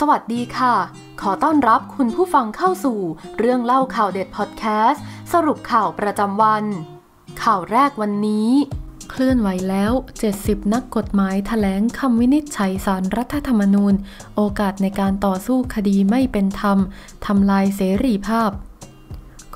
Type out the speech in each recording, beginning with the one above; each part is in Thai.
สวัสดีค่ะ ขอต้อนรับคุณผู้ฟังเข้าสู่เรื่องเล่าข่าวเด็ดพอดแคสต์สรุปข่าวประจำวัน ข่าวแรกวันนี้ เคลื่อนไหวแล้ว 70 นักกฎหมายถแถลงคำวินิจฉัยสารรัฐธรรมนูญ โอกาสในการต่อสู้คดีไม่เป็นธรรมทำลายเสรีภาพ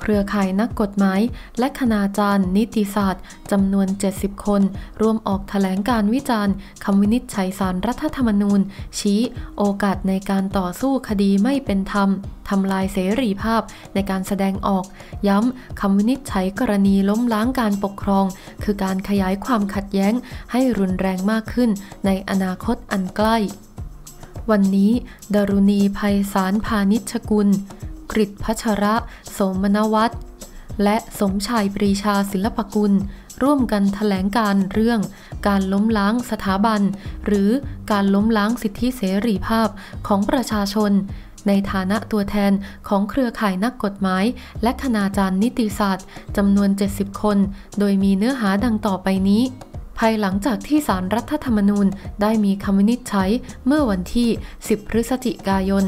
เครือข่ายนักกฎหมาย และคณาจารย์ นิติศาสตร์ จำนวน 70 คน ร่วมออกแถลงการวิจารณ์คำวินิจฉัยสารรัฐธรรมนูญชี้โอกาสในการต่อสู้คดีไม่เป็นธรรม ทำลายเสรีภาพในการแสดงออก ย้ำคำวินิจฉัยกรณีล้มล้างการปกครอง คือการขยายความขัดแย้งให้รุนแรงมากขึ้นในอนาคตอันใกล้ วันนี้ดรุณีภัยสารพาณิชกุลกริพัชระ สมนวัตรและสมชายปรีชาศิลปกุลร่วมกันถแถลงการเรื่อง การล้มล้างสถาบัน หรือการล้มล้างสิทธิเสรีภาพของประชาชน ในฐานะตัวแทนของเครือข่ายนักกฎหมายและคณาจารย์นิติศาสตร์ จำนวน 70 คนโดยมีเนื้อหาดังต่อไปนี้ภายหลังจากที่สารรัฐธรรมนูญได้มีคำวินิจฉัยเมื่อวันที่ 10 พฤศจิกายน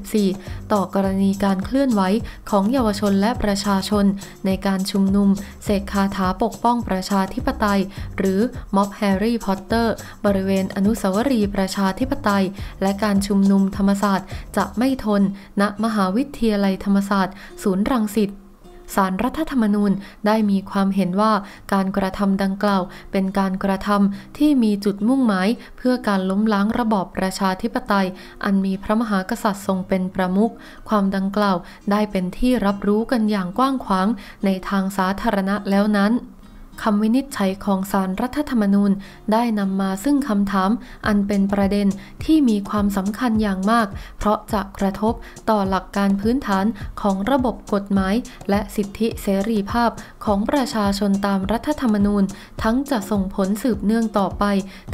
2564 ต่อกรณีการเคลื่อนไหวของเยาวชนและประชาชน ในการชุมนุมเสกคาถาปกป้องประชาธิปไตย หรือม็อบแฮร์รี่พอตเตอร์ บริเวณอนุสาวรีย์ประชาธิปไตย และการชุมนุมธรรมศาสตร์ จะไม่ทน ณมหาวิทยาลัยธรรมศาสตร์ ศูนย์รังสิตสารรัฐธรรมนูญได้มีความเห็นว่าการกระทำดังกล่าว เป็นการกระทำที่มีจุดมุ่งหมายเพื่อการล้มล้างระบอบประชาธิปไตย อันมีพระมหากษัตริย์ทรงเป็นประมุขความดังกล่าวได้เป็นที่รับรู้กันอย่างกว้างขวางในทางสาธารณะแล้วนั้นคำวินิจฉัยของสารรัฐธรรมนูญได้นำมาซึ่งคำถาม อันเป็นประเด็นที่มีความสำคัญอย่างมากเพราะจะกระทบต่อหลักการพื้นฐานของระบบกฎหมายและสิทธิเสรีภาพของประชาชนตามรัฐธรรมนูญทั้งจะส่งผลสืบเนื่องต่อไป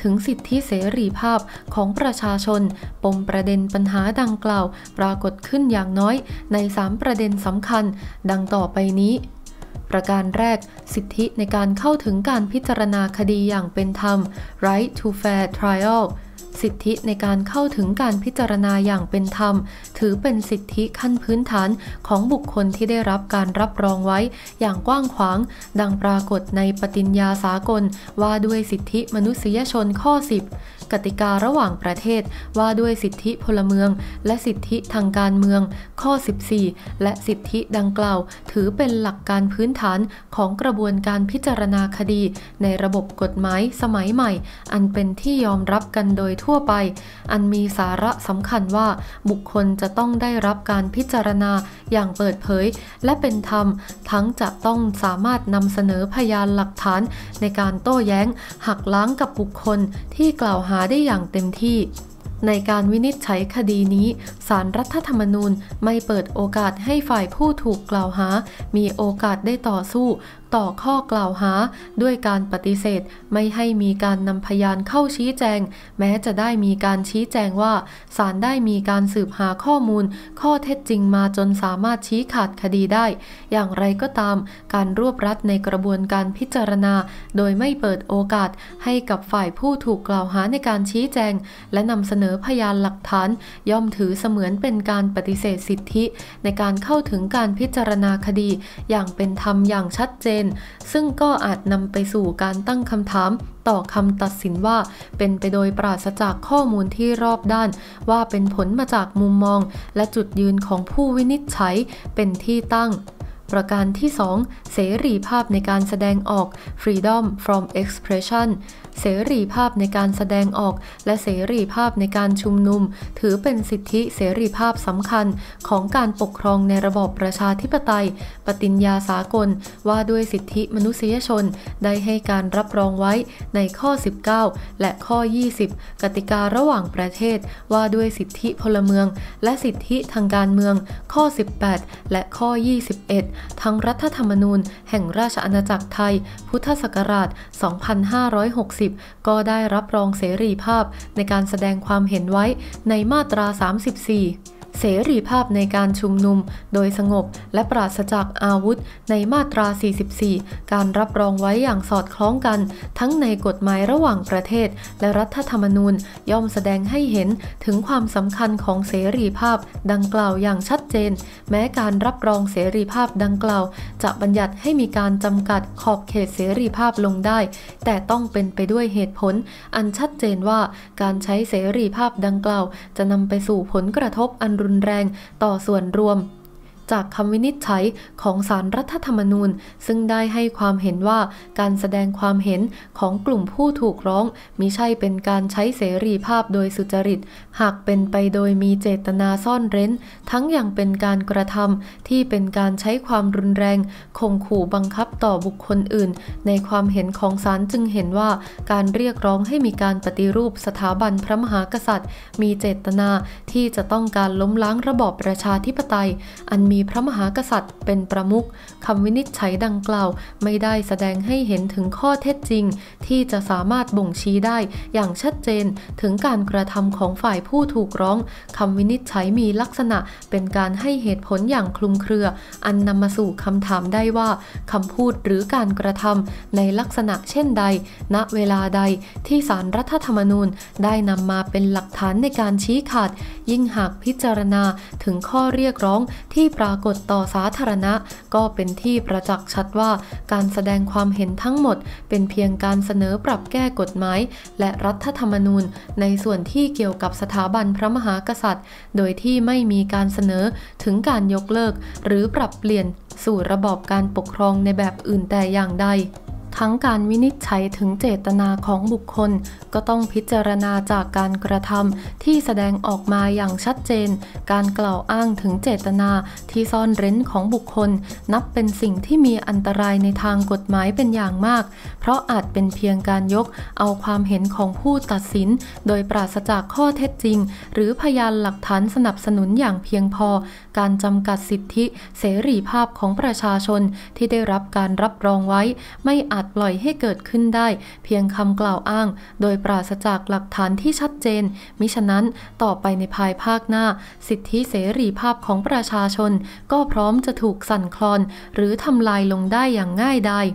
ถึงสิทธิเสรีภาพของประชาชนปมประเด็นปัญหาดังกล่าวปรากฏขึ้นอย่างน้อย ใน3ประเด็นสำคัญ ดังต่อไปนี้ประการแรกสิทธิในการเข้าถึงการพิจารณาคดีอย่างเป็นธรรม right to fair trial สิทธิในการเข้าถึงการพิจารณาอย่างเป็นธรรม ถือเป็นสิทธิขั้นพื้นฐานของบุคคลที่ได้รับการรับรองไว้อย่างกว้างขวาง ดังปรากฏในปฏิญญาสากลว่าด้วยสิทธิมนุษยชนข้อ 10กติการะหว่างประเทศว่าด้วยสิทธิพลเมือง และสิทธิทางการเมือง ข้อ 14 และสิทธิดังกล่าว ถือเป็นหลักการพื้นฐานของกระบวนการพิจารณาคดี ในระบบกฎหมายสมัยใหม่ อันเป็นที่ยอมรับกันโดยทั่วไป อันมีสาระสำคัญว่า บุคคลจะต้องได้รับการพิจารณาอย่างเปิดเผย และเป็นธรรมทั้งจะต้องสามารถนำเสนอพยานหลักฐาน ในการโต้แย้งหักล้างกับบุคคลที่กล่าวหาได้อย่างเต็มที่ ในการวินิจฉัยคดีนี้ สารรัฐธรรมนูญไม่เปิดโอกาสให้ฝ่ายผู้ถูกกล่าวหา มีโอกาสได้ต่อสู้ต่อข้อกล่าวหา ด้วยการปฏิเสธไม่ให้มีการนำพยานเข้าชี้แจง แม้จะได้มีการชี้แจงว่าศาลได้มีการสืบหาข้อมูล ข้อเท็จจริงมาจนสามารถชี้ขาดคดีได้ อย่างไรก็ตามการรวบรัดในกระบวนการพิจารณา โดยไม่เปิดโอกาสให้กับฝ่ายผู้ถูกกล่าวหาในการชี้แจง และนำเสนอพยานหลักฐาน ย่อมถือเสมือนเป็นการปฏิเสธสิทธิ ในการเข้าถึงการพิจารณาคดี อย่างเป็นธรรมอย่างชัดเจนซึ่งก็อาจนำไปสู่การตั้งคำถามต่อคำตัดสินว่าเป็นไปโดยปราศจากข้อมูลที่รอบด้าน ว่าเป็นผลมาจากมุมมองและจุดยืนของผู้วินิจฉัยเป็นที่ตั้ง ประการที่ 2 เสรีภาพในการแสดงออก freedom from expression เสรีภาพในการแสดงออกและเสรีภาพในการชุมนุม ถือเป็นสิทธิเสรีภาพสำคัญของการปกครองในระบอบประชาธิปไตย ปฏิญญาสากลว่าด้วยสิทธิมนุษยชนได้ให้การรับรองไว้ในข้อ 19 และข้อ 20 กติการะหว่างประเทศว่าด้วยสิทธิพลเมืองและสิทธิทางการเมืองข้อ 18 และข้อ 21 ทั้งรัฐธรรมนูญแห่งราชอาณาจักรไทย พุทธศักราช 2560 3 0ก็ได้รับรองเสรีภาพในการแสดงความเห็นไว้ในมาตรา 34เสรีภาพในการชุมนุมโดยสงบและปราศจากอาวุธในมาตรา 44 การรับรองไว้อย่างสอดคล้องกันทั้งในกฎหมายระหว่างประเทศและรัฐธรรมนูญย่อมแสดงให้เห็นถึงความสำคัญของเสรีภาพดังกล่าวอย่างชัดเจน แม้การรับรองเสรีภาพดังกล่าวจะบัญญัติให้มีการจำกัดขอบเขตเสรีภาพลงได้ แต่ต้องเป็นไปด้วยเหตุผลอันชัดเจนว่าการใช้เสรีภาพดังกล่าวจะนำไปสู่ผลกระทบอันรุนแรงต่อส่วนรวมจากคำวินิจฉัยของสารรัฐธรรมนูญ ซึ่งได้ให้ความเห็นว่าการแสดงความเห็นของกลุ่มผู้ถูกร้องมิใช่เป็นการใช้เสรีภาพโดยสุจริตหากเป็นไปโดยมีเจตนาซ่อนเร้น ทั้งอย่างเป็นการกระทำที่เป็นการใช้ความรุนแรงข่มขู่บังคับต่อบุคคลอื่น ในความเห็นของสารจึงเห็นว่าการเรียกร้องให้มีการปฏิรูปสถาบันพระมหากษัตริย์ มีเจตนาที่จะต้องการล้มล้างระบอบประชาธิปไตย อันมีพระมหากษัตริย์เป็นประมุขคำวินิจฉัยดังกล่าวไม่ได้แสดงให้เห็นถึงข้อเท็จจริงที่จะสามารถบ่งชี้ได้อย่างชัดเจนถึงการกระทำของฝ่ายผู้ถูกร้อง คำวินิจฉัยมีลักษณะเป็นการให้เหตุผลอย่างคลุมเครืออันนำมาสู่คำถามได้ว่า คำพูดหรือการกระทำในลักษณะเช่นใด ณเวลาใดที่สารรัฐธรรมนูญได้นำมาเป็นหลักฐานในการชี้ขาด ยิ่งหากพิจารณาถึงข้อเรียกร้องที่ปราากฏต่อสาธารณะ ก็เป็นที่ประจักษ์ชัดว่าการแสดงความเห็นทั้งหมดเป็นเพียงการเสนอปรับแก้กฎหมายและรัฐธรรมนูญ ในส่วนที่เกี่ยวกับสถาบันพระมหากษัตริย์ โดยที่ไม่มีการเสนอถึงการยกเลิกหรือปรับเปลี่ยนสู่ระบอบการปกครองในแบบอื่นแต่อย่างใดทั้งการวินิจฉัยถึงเจตนาของบุคคล ก็ต้องพิจารณาจากการกระทำที่แสดงออกมาอย่างชัดเจน การกล่าวอ้างถึงเจตนาที่ซ่อนเร้นของบุคคล นับเป็นสิ่งที่มีอันตรายในทางกฎหมายเป็นอย่างมาก เพราะอาจเป็นเพียงการยก เอาความเห็นของผู้ตัดสิน โดยปราศจากข้อเท็จจริง หรือพยานหลักฐานสนับสนุนอย่างเพียงพอ การจำกัดสิทธิเสรีภาพของประชาชน ที่ได้รับการรับรองไว้ไม่อาจจปล่อยให้เกิดขึ้นได้ เพียงคำกล่าวอ้างโดยปราศจากหลักฐานที่ชัดเจน มิฉะนั้นต่อไปในภายภาคหน้า สิทธิเสรีภาพของประชาชน ก็พร้อมจะถูกสั่นคลอนหรือทำลายลงได้อย่างง่ายดาย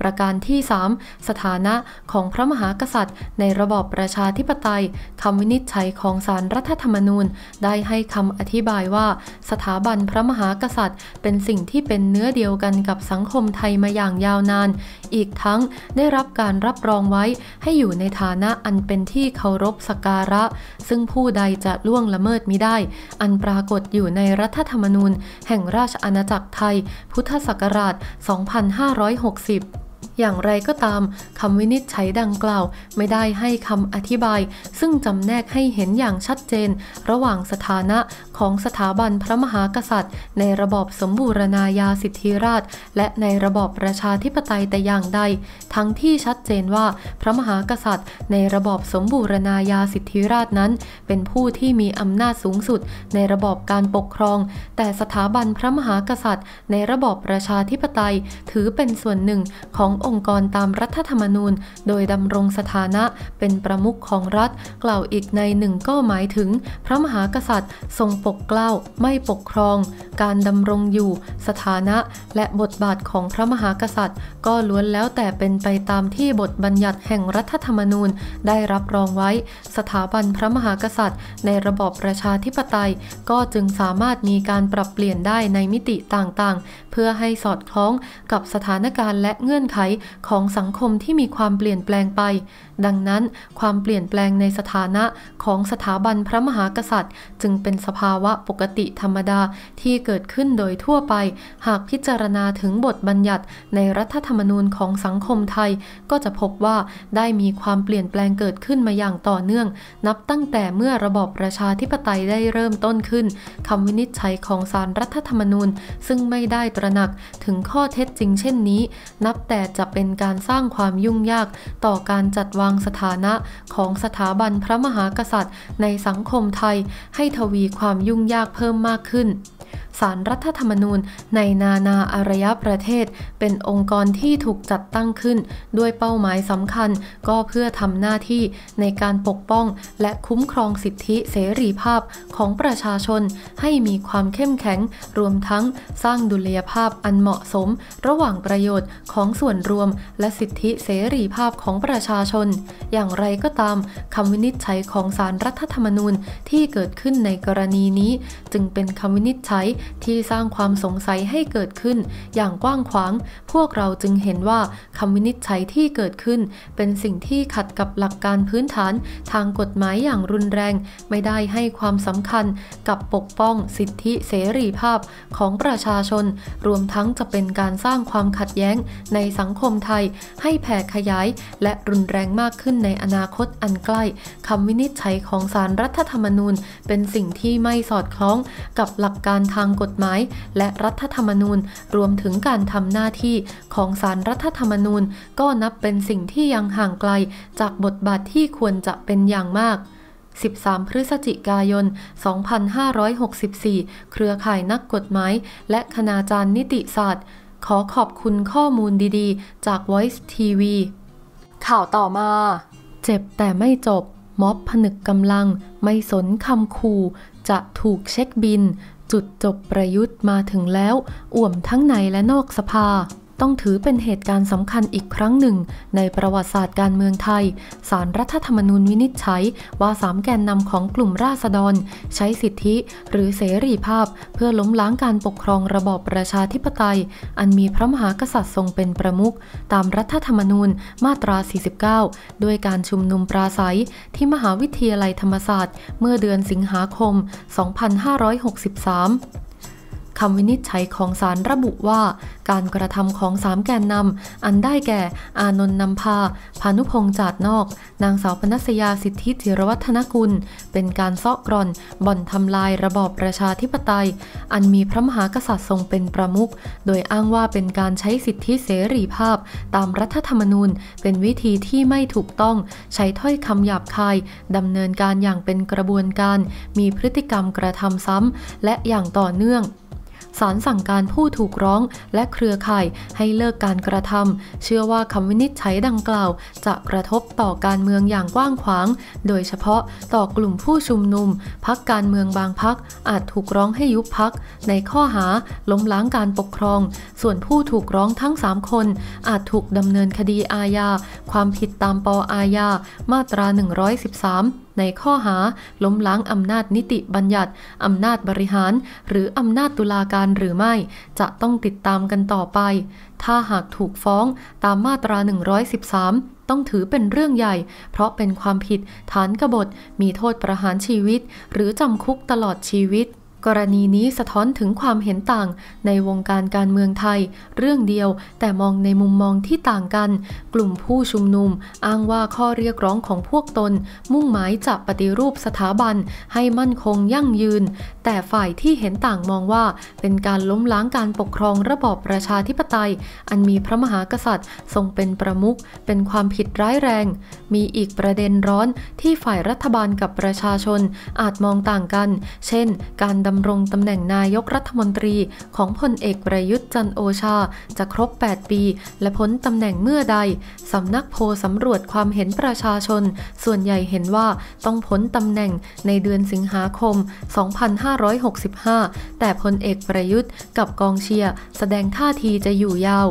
ประการที่ 3 สถานะของพระมหากษัตริย์ ในระบอบประชาธิปไตย คำวินิจฉัยของสารรัฐธรรมนูญ ได้ให้คำอธิบายว่า สถาบันพระมหากษัตริย์ เป็นสิ่งที่เป็นเนื้อเดียวกันกับสังคมไทยมาอย่างยาวนาน อีกทั้งได้รับการรับรองไว้ ให้อยู่ในฐานะอันเป็นที่เคารพสักการะ ซึ่งผู้ใดจะล่วงละเมิดมิได้ อันปรากฏอยู่ในรัฐธรรมนูญแห่งราชอาณาจักรไทย พุทธศักราช 2560อย่างไรก็ตาม คำวินิจฉัยดังกล่าว ไม่ได้ให้คำอธิบาย ซึ่งจำแนกให้เห็นอย่างชัดเจน ระหว่างสถานะของสถาบันพระมหากษัตริย์ ในระบอบสมบูรณาญาสิทธิราช และในระบอบประชาธิปไตยแต่อย่างใด ทั้งที่ชัดเจนว่าพระมหากษัตริย์ ในระบอบสมบูรณาญาสิทธิราชนั้น เป็นผู้ที่มีอำนาจสูงสุดในระบอบการปกครอง แต่สถาบันพระมหากษัตริย์ ในระบอบประชาธิปไตย ถือเป็นส่วนหนึ่งขององค์กรตามรัฐธรรมนูญ โดยดำรงสถานะเป็นประมุขของรัฐ กล่าวอีกในหนึ่งก็หมายถึง พระมหากษัตริย์ทรงปปกเกล้า ไม่ปกครอง การดำรงอยู่ สถานะ และบทบาทของพระมหากษัตริย์ ก็ล้วนแล้วแต่เป็นไปตามที่บทบัญญัติแห่งรัฐธรรมนูญได้รับรองไว้ สถาบันพระมหากษัตริย์ ในระบอบประชาธิปไตย ก็จึงสามารถมีการปรับเปลี่ยนได้ในมิติต่างๆ เพื่อให้สอดคล้องกับสถานการณ์และเงื่อนไขของสังคมที่มีความเปลี่ยนแปลงไปดังนั้นความเปลี่ยนแปลงในสถานะของสถาบันพระมหากษัตริย์ จึงเป็นสภาวะปกติธรรมดาที่เกิดขึ้นโดยทั่วไป หากพิจารณาถึงบทบัญญัติ ในรัฐธรรมนูญของสังคมไทย ก็จะพบว่าได้มีความเปลี่ยนแปลงเกิดขึ้นมาอย่างต่อเนื่อง นับตั้งแต่เมื่อระบอบประชาธิปไตยได้เริ่มต้นขึ้นคำวินิจฉัยของสารรัฐธรรมนูญ ซึ่งไม่ได้ตระหนักถึงข้อเท็จจริงเช่นนี้ นับแต่จะเป็นการสร้างความยุ่งยากต่อการจัดวางางสถานะของสถาบันพระมหากษัตริย์ในสังคมไทยให้ทวีความยุ่งยากเพิ่มมากขึ้นสารรัฐธรรมนูญในนานาอารยประเทศเป็นองค์กรที่ถูกจัดตั้งขึ้นด้วยเป้าหมายสำคัญก็เพื่อทำหน้าที่ในการปกป้องและคุ้มครองสิทธิเสรีภาพของประชาชนให้มีความเข้มแข็งรวมทั้งสร้างดุลยภาพอันเหมาะสมระหว่างประโยชน์ของส่วนรวมและสิทธิเสรีภาพของประชาชนอย่างไรก็ตามคำวินิจฉัยของสารรัฐธรรมนูญที่เกิดขึ้นในกรณีนี้จึงเป็นคำวินิจฉัยที่สร้างความสงสัยให้เกิดขึ้นอย่างกว้างขวาง พวกเราจึงเห็นว่า คำวินิจฉัยที่เกิดขึ้น เป็นสิ่งที่ขัดกับหลักการพื้นฐาน ทางกฎหมายอย่างรุนแรง ไม่ได้ให้ความสำคัญ กับปกป้องสิทธิเสรีภาพของประชาชน รวมทั้งจะเป็นการสร้างความขัดแย้ง ในสังคมไทย ให้แผ่ขยาย และรุนแรงมากขึ้นในอนาคตอันใกล้ คำวินิจฉัยของสารรัฐธรรมนูญ เป็นสิ่งที่ไม่สอดคล้อง กับหลักการทางกฎหมายและรัฐธรรมนูญรวมถึงการทำหน้าที่ของสารรัฐธรรมนูญ ก็นับเป็นสิ่งที่ยังห่างไกล จากบทบาทที่ควรจะเป็นอย่างมาก 13 พฤศจิกายน 2564 เครือข่ายนักกฎหมายและคณาจารย์นิติศาสตร์ ขอขอบคุณข้อมูลดีๆ จาก Voice TV ข่าวต่อมา เจ็บแต่ไม่จบ ม็อบผนึกกำลัง ไม่สนคำคู่ จะถูกเช็คบินจุดจบประยุทธ์มาถึงแล้ว อ่วมทั้งในและนอกสภาต้องถือเป็นเหตุการณ์สำคัญอีกครั้งหนึ่งในประวัติศาสตร์การเมืองไทย สารรัฐธรรมนูญวินิจฉัยว่าสามแกนนำของกลุ่มราษฎรใช้สิทธิหรือเสรีภาพเพื่อล้มล้างการปกครองระบอบประชาธิปไตยอันมีพระมหากษัตริย์ทรงเป็นประมุขตามรัฐธรรมนูญมาตรา 49 ด้วยการชุมนุมปราศัยที่มหาวิทยาลัยธรรมศาสตร์ เมื่อเดือนสิงหาคม 2563คำวินิจฉัยของศาลรระบุว่า การกระทำของสามแกนนำอันได้แก่ อานนท์นำพาพานุพงษ์จาดนอก นางสาวปนัสยาสิทธิจิรวัฒนกุลเป็นการซอกกรอน บ่อนทำลายระบอบประชาธิปไตย อันมีพระมหากษัตริย์ทรงเป็นประมุขโดยอ้างว่าเป็นการใช้สิทธิเสรีภาพ ตามรัฐธรรมนูญเป็นวิธีที่ไม่ถูกต้อง ใช้ถ้อยคำหยาบคายดำเนินการอย่างเป็นกระบวนการ มีพฤติกรรมกระทำซ้ำและอย่างต่อเนื่องสารสั่งการผู้ถูกร้องและเครือข่ายให้เลิกการกระทำ เชื่อว่าคำวินิจฉัยดังกล่าว จะกระทบต่อการเมืองอย่างกว้างขวาง โดยเฉพาะต่อกลุ่มผู้ชุมนุม พักการเมืองบางพัก อาจถูกร้องให้ยุบพัก ในข้อหาล้มล้างการปกครอง ส่วนผู้ถูกร้องทั้ง 3 คน อาจถูกดำเนินคดีอาญาความผิดตามปออาญามาตรา 113ในข้อหาล้มล้างอำนาจนิติบัญญัติอำนาจบริหาร หรืออำนาจตุลาการหรือไม่ จะต้องติดตามกันต่อไป ถ้าหากถูกฟ้องตามมาตรา 113 ต้องถือเป็นเรื่องใหญ่ เพราะเป็นความผิดฐานกบฏ มีโทษประหารชีวิต หรือจำคุกตลอดชีวิตกรณีนี้สะท้อนถึงความเห็นต่าง ในวงการการเมืองไทยเรื่องเดียวแต่มองในมุมมองที่ต่างกันกลุ่มผู้ชุมนุม อ้างว่าข้อเรียกร้องของพวกตน มุ่งหมายจะปฏิรูปสถาบันให้มั่นคงยั่งยืน แต่ฝ่ายที่เห็นต่างมองว่าเป็นการล้มล้างการปกครองระบอบประชาธิปไตย อันมีพระมหากษัตริย์ ทรงเป็นประมุขเป็นความผิดร้ายแรง มีอีกประเด็นร้อนที่ฝ่ายรัฐบาลกับประชาชน อาจมองต่างกัน เช่น การดำรงตำแหน่งนายกรัฐมนตรีของพลเอกประยุทธ์จันโอชาจะครบ 8 ปีและพ้นตำแหน่งเมื่อใด สำนักโพสำรวจความเห็นประชาชน ส่วนใหญ่เห็นว่าต้องพ้นตำแหน่งในเดือนสิงหาคม 2565 แต่พลเอกประยุทธ์กับกองเชียร์แสดงท่าทีจะอยู่ยาว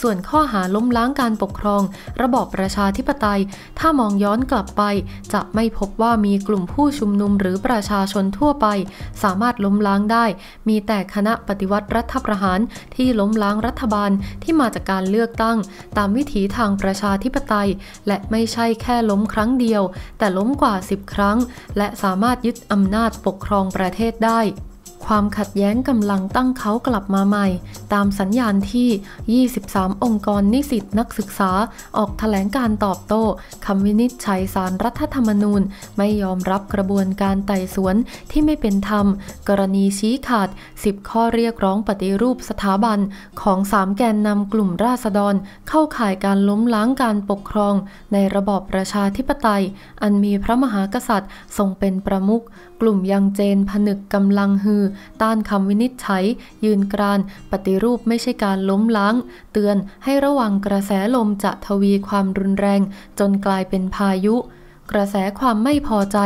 ส่วนข้อหาล้มล้างการปกครองระบอบประชาธิปไตย ถ้ามองย้อนกลับไป จะไม่พบว่ามีกลุ่มผู้ชุมนุมหรือประชาชนทั่วไป สามารถล้มล้างได้ มีแต่คณะปฏิวัติรัฐประหารที่ล้มล้างรัฐบาลที่มาจากการเลือกตั้งตามวิถีทางประชาธิปไตย และไม่ใช่แค่ล้มครั้งเดียว แต่ล้มกว่า10ครั้งและสามารถยึดอำนาจปกครองประเทศได้ความขัดแย้งกำลังตั้งเขากลับมาใหม่ ตามสัญญาณที่ 23 องค์กรนิสิตนักศึกษา ออกถแถลงการตอบโต้คำวินิจฉัยสารรัฐธรรมนูญไม่ยอมรับกระบวนการไต่สวนที่ไม่เป็นธรรม กรณีชี้ขาด 10 ข้อเรียกร้องปฏิรูปสถาบัน ของสามแกนนำกลุ่มราษฎรเข้าข่ายการล้มล้างการปกครอง ในระบอบประชาธิปไตย อันมีพระมหากษัตริย์ทรงเป็นประมุขกลุ่มยังเจนผนึกกำลังฮือ ต้านคำวินิจฉัยยืนกรานปฏิรูปไม่ใช่การล้มล้างเตือนให้ระวังกระแสลมจะทวีความรุนแรงจนกลายเป็นพายุกระแสความไม่พอใจ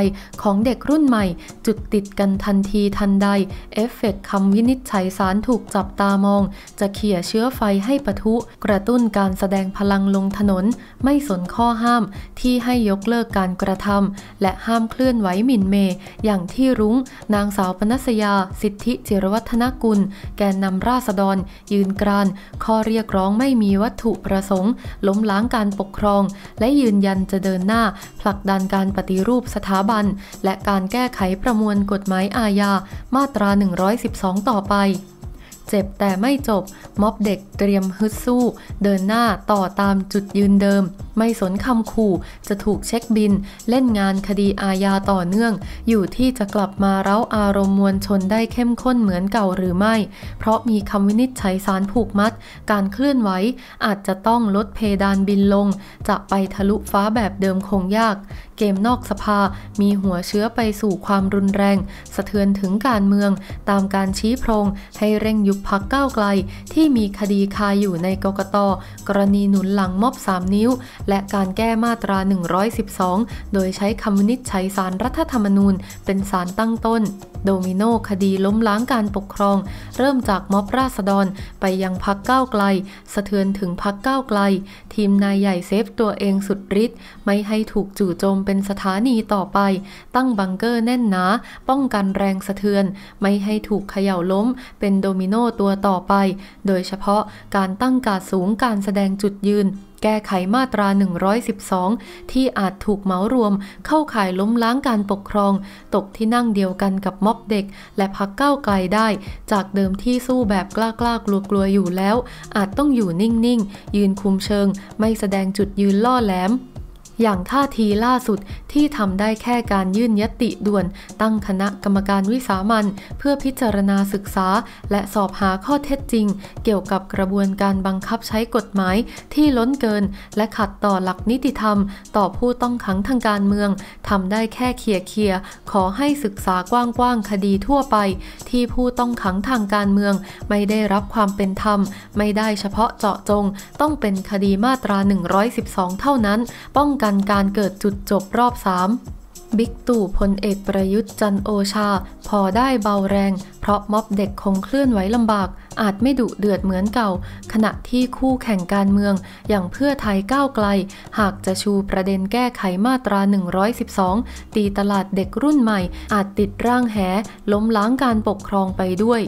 ของเด็กรุ่นใหม่ จุดติดกันทันทีทันใด เอฟเฟกคำวินิจฉัยสารถูกจับตามอง จะเขี่ยเชื้อไฟให้ปะทุ กระตุ้นการแสดงพลังลงถนนไม่สนข้อห้ามที่ให้ยกเลิกการกระทำและห้ามเคลื่อนไหวหมิ่นเมย์อย่างที่รุง้งนางสาวปนัสยา สิทธิจิรวัฒนกุล แกนนำราษฎร ยืนกรานข้อเรียกร้องไม่มีวัตถุประสงค์ล้มล้างการปกครอง และยืนยันจะเดินหน้า ผลักดันดันการปฏิรูปสถาบันและการแก้ไขประมวลกฎหมายอาญามาตรา 112 ต่อไป เจ็บแต่ไม่จบ ม็อบเด็ก เตรียมฮึดสู้ เดินหน้าต่อตามจุดยืนเดิมไม่สนคำขู่จะถูกเช็คบิน เล่นงานคดีอาญาต่อเนื่อง อยู่ที่จะกลับมาเร้าอารมณ์มวลชนได้เข้มข้นเหมือนเก่าหรือไม่ เพราะมีคำวินิจฉัยสารผูกมัด การเคลื่อนไหวอาจจะต้องลดเพดานบินลง จะไปทะลุฟ้าแบบเดิมคงยาก เกมนอกสภามีหัวเชื้อไปสู่ความรุนแรง สะเทือนถึงการเมือง ตามการชี้โพรงให้เร่งยุบพักก้าวไกล ที่มีคดีคาอยู่ในกกต กรณีหนุนหลังมอบ3นิ้วและการแก้มาตรา 112 โดยใช้คำนิชัยสารรัฐธรรมนูญเป็นสารตั้งต้น โดมิโนคดีล้มล้างการปกครอง เริ่มจากม็อบราษฎร ไปยังพักก้าวไกล สะเทือนถึงพักก้าวไกล ทีมนายใหญ่เซฟตัวเองสุดฤทธิ์ไม่ให้ถูกจู่โจมเป็นสถานีต่อไป ตั้งบังเกอร์แน่นหนา ป้องกันแรงสะเทือน ไม่ให้ถูกเขย่าล้ม เป็นโดมิโนตัวต่อไป โดยเฉพาะการตั้งกาดสูงการแสดงจุดยืนแก้ไขมาตรา 112 ที่อาจถูกเหมารวม เข้าข่ายล้มล้างการปกครอง ตกที่นั่งเดียวกันกับม็อบเด็ก และพักเก้าไกลได้ จากเดิมที่สู้แบบกล้ากล้ากลัวกลัวอยู่แล้ว อาจต้องอยู่นิ่ง ๆ ยืนคุมเชิง ไม่แสดงจุดยืนล่อแหลมอย่างท่าทีล่าสุดที่ทำได้แค่การยื่นยติด่วน ตั้งคณะกรรมการวิสามันเพื่อพิจารณาศึกษาและสอบหาข้อเท็จจริง เกี่ยวกับกระบวนการบังคับใช้กฎหมาย ที่ล้นเกิน และขัดต่อหลักนิติธรรม ต่อผู้ต้องขังทางการเมืองทำได้แค่เคลียเคียขอให้ศึกษากว้าง ๆ คดีทั่วไป ที่ผู้ต้องขังทางการเมือง ไม่ได้รับความเป็นธรรมไม่ได้เฉพาะเจาะจง ต้องเป็นคดีมาตรา 112 เท่านั้น ป้องกันการเกิดจุดจบรอบ 3 บิ๊กตู่พลเอกประยุทธ์จันโอชา พอได้เบาแรง เพราะม็อบเด็กคงเคลื่อนไหวลำบาก อาจไม่ดุเดือดเหมือนเก่า ขณะที่คู่แข่งการเมือง อย่างเพื่อไทยก้าวไกล หากจะชูประเด็นแก้ไขมาตรา 112 ตีตลาดเด็กรุ่นใหม่ อาจติดร่างแห ล้มล้างการปกครองไปด้วย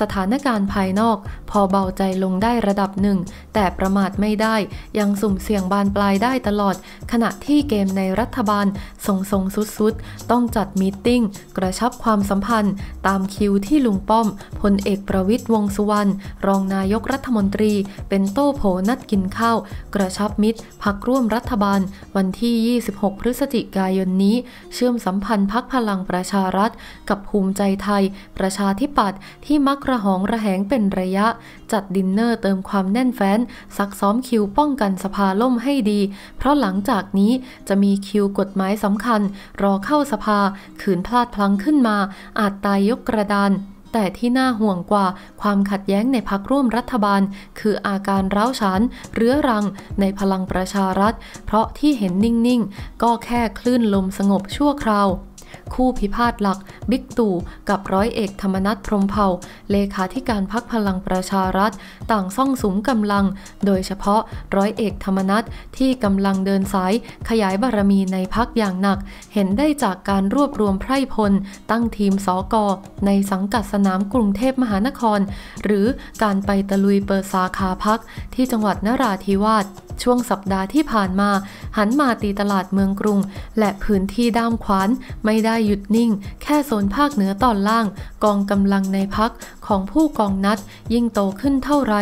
สถานการณ์ภายนอกพอเบาใจลงได้ระดับหนึ่ง แต่ประมาทไม่ได้ ยังสุ่มเสี่ยงบานปลายได้ตลอด ขณะที่เกมในรัฐบาลทรงทรงสุดๆ ต้องจัดมีติ้ง กระชับความสัมพันธ์ ตามคิวที่ลุงป้อมพลเอกประวิทย์วงสุวรรณรองนายกรัฐมนตรี เป็นโต้โผนัดกินข้าว กระชับมิตรพักร่วมรัฐบาล วันที่ 26 พฤศจิกายนนี้ เชื่อมสัมพันธ์พักพลังประชารัฐ กับภูมิใจไทย ประชาธิปัตย์ที่มักระหองระแหงเป็นระยะ จัดดินเนอร์เติมความแน่นแฟ้นซักซ้อมคิวป้องกันสภาล่มให้ดี เพราะหลังจากนี้จะมีคิวกฎหมายสำคัญ รอเข้าสภาขืนพลาดพลั้งขึ้นมา อาจตายยกกระดาน แต่ที่น่าห่วงกว่าความขัดแย้งในพักร่วมรัฐบาล คืออาการร้าวฉาน เรื้อรังในพลังประชารัฐ เพราะที่เห็นนิ่งๆก็แค่คลื่นลมสงบชั่วคราวคู่พิพาทหลัก บิ๊กตู่ กับร้อยเอกธรรมนัฐพรมเผ่า เลขาธิการพักพลังประชารัฐ ต่างซ่องสุมกำลัง โดยเฉพาะร้อยเอกธรรมนัฐที่กำลังเดินสายขยายบารมีในพักอย่างหนัก เห็นได้จากการรวบรวมไพร่พล ตั้งทีมสอกอในสังกัดสนามกรุงเทพมหานคร หรือการไปตะลุยเปิดสาขาพักที่จังหวัดนราธิวาสช่วงสัปดาห์ที่ผ่านมา หันมาตีตลาดเมืองกรุง และพื้นที่ด้ามขวาน ไม่ได้หยุดนิ่ง แค่โซนภาคเหนือตอนล่าง กองกำลังในพักของผู้กองนัดยิ่งโตขึ้นเท่าไร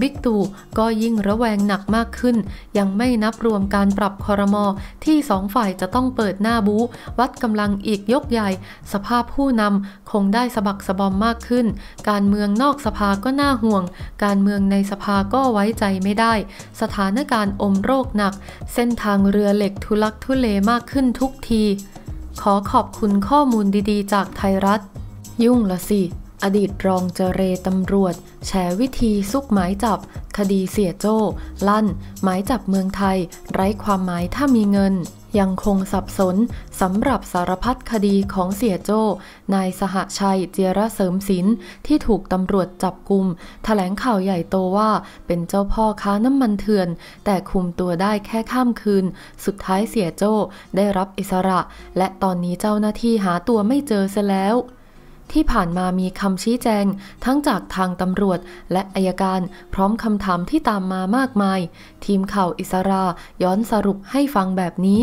บิ๊กตู่ก็ยิ่งระแวงหนักมากขึ้น ยังไม่นับรวมการปรับคอรมอ ที่สองฝ่ายจะต้องเปิดหน้าบูวัดกำลังอีกยกใหญ่ สภาพผู้นำคงได้สะบักสะบอมมากขึ้น การเมืองนอกสภาก็น่าห่วง การเมืองในสภาก็ไว้ใจไม่ได้ สถานการณ์อมโรคหนัก เส้นทางเรือเหล็กทุลักทุเลมากขึ้นทุกที ขอขอบคุณข้อมูลดีๆ จากไทยรัฐ ยุ่งละสิอดีตรองเจเรตำรวจแฉวิธีซุกหมายจับ คดีเสียโจ้ ลั่นหมายจับเมืองไทย ไร้ความหมายถ้ามีเงิน ยังคงสับสนสำหรับสารพัดคดีของเสียโจ้นายสหชัยเจระเสริมศิลป์ที่ถูกตำรวจจับกลุ่มถแถลงข่าวใหญ่โตว่าเป็นเจ้าพ่อค้าน้ำมันเถื่อน แต่คุมตัวได้แค่ข้ามคืน สุดท้ายเสียโจ้ได้รับอิสระ และตอนนี้เจ้าหน้าที่หาตัวไม่เจอซะแล้วที่ผ่านมามีคำชี้แจง ทั้งจากทางตำรวจและอายการพร้อมคำถามที่ตามมามากมาย ทีมข่าวอิสราย้อนสรุปให้ฟังแบบนี้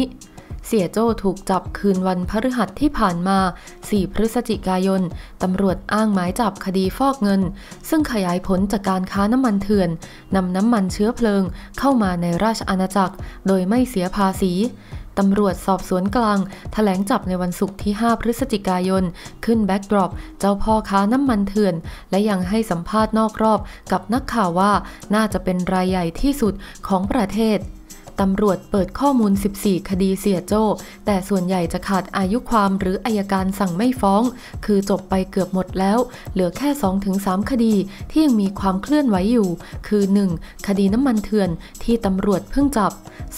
เสียโจ้ถูกจับคืนวันพฤหัสที่ผ่านมา 4 พฤศจิกายนตำรวจอ้างหมายจับคดีฟอกเงิน ซึ่งขยายผลจากการค้าน้ำมันเถื่อนนำน้ำมันเชื้อเพลิงเข้ามาในราชอาณาจักร โดยไม่เสียภาษีตำรวจสอบสวนกลางถแถลงจับในวันศุกร์ที่ 5 พฤศจิกายน ขึ้นแบ็กดรอป เจ้าพ่อค้าน้ำมันเถื่อน และยังให้สัมภาษณ์นอกรอบกับนักข่าวว่าน่าจะเป็นรายใหญ่ที่สุดของประเทศตำรวจเปิดข้อมูล 14 คดีเสียโจ้ แต่ส่วนใหญ่จะขาดอายุความหรืออายการสั่งไม่ฟ้อง คือจบไปเกือบหมดแล้ว เหลือแค่ 2-3 คดีที่ยังมีความเคลื่อนไหวอยู่ คือ 1. คดีน้ำมันเถื่อนที่ตำรวจเพิ่งจับ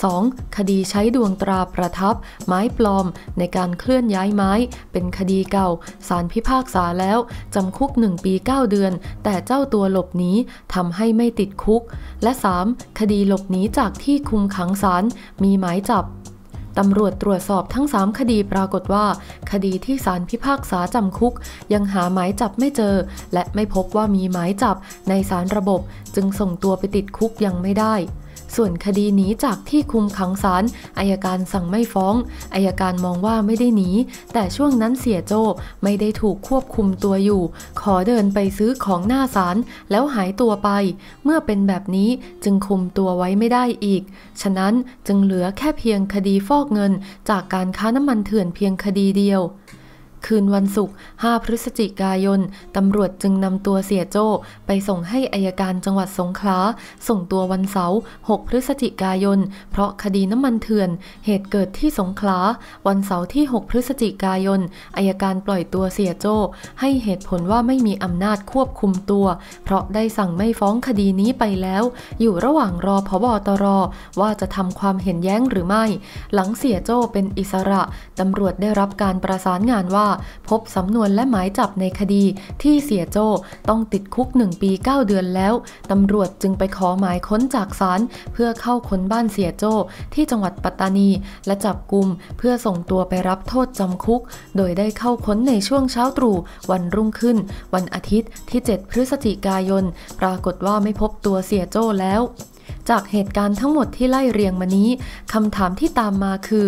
2. คดีใช้ดวงตราประทับ ไม้ปลอมในการเคลื่อนย้ายไม้ เป็นคดีเก่า สารพิพากษาแล้วจำคุก 1 ปี 9 เดือน แต่เจ้าตัวหลบหนีทำให้ไม่ติดคุก และ 3. คดีหลบหนีจากที่คุมขังังสารมีหมายจับตำรวจตรวจสอบทั้ง 3 คดีปรากฏว่า คดีที่ศาลพิพากษาจำคุกยังหาหมายจับไม่เจอ และไม่พบว่ามีหมายจับในศาลระบบจึงส่งตัวไปติดคุกยังไม่ได้ส่วนคดีหนีจากที่คุมขังศาลอายการสั่งไม่ฟ้องอายการมองว่าไม่ได้หนีแต่ช่วงนั้นเสียโจไม่ได้ถูกควบคุมตัวอยู่ ขอเดินไปซื้อของหน้าศาลแล้วหายตัวไป เมื่อเป็นแบบนี้จึงคุมตัวไว้ไม่ได้อีก ฉะนั้นจึงเหลือแค่เพียงคดีฟอกเงิน จากการค้าน้ำมันเถื่อนเพียงคดีเดียวคืนวันศุกร์5พฤศจิกายน ตำรวจจึงนำตัวเสียโจ้ ไปส่งให้อายการจังหวัดสงขลา ส่งตัววันเสาร์ 6 พฤศจิกายน เพราะคดีน้ำมันเถื่อน เหตุเกิดที่สงขลา วันเสาร์ที่ 6 พฤศจิกายนอายการปล่อยตัวเสียโจ้ ให้เหตุผลว่าไม่มีอำนาจควบคุมตัว เพราะได้สั่งไม่ฟ้องคดีนี้ไปแล้ว อยู่ระหว่างรอพบตร ว่าจะทำความเห็นแย้งหรือไม่ หลังเสียโจ้เป็นอิสระ ตำรวจได้รับการประสานงานว่าพบสำนวนและหมายจับในคดีที่เสียโจต้องติดคุก 1 ปี 9 เดือนแล้ว ตำรวจจึงไปขอหมายค้นจากศาลเพื่อเข้าค้นบ้านเสียโจที่จังหวัดปัตตานีและจับกลุ่มเพื่อส่งตัวไปรับโทษจำคุกโดยได้เข้าค้นในช่วงเช้าตรู่วันรุ่งขึ้น วันอาทิตย์ที่ 7 พฤศจิกายน ปรากฏว่าไม่พบตัวเสียโจแล้วจากเหตุการณ์ทั้งหมดที่ไล่เรียงมานี้ คำถามที่ตามมาคือ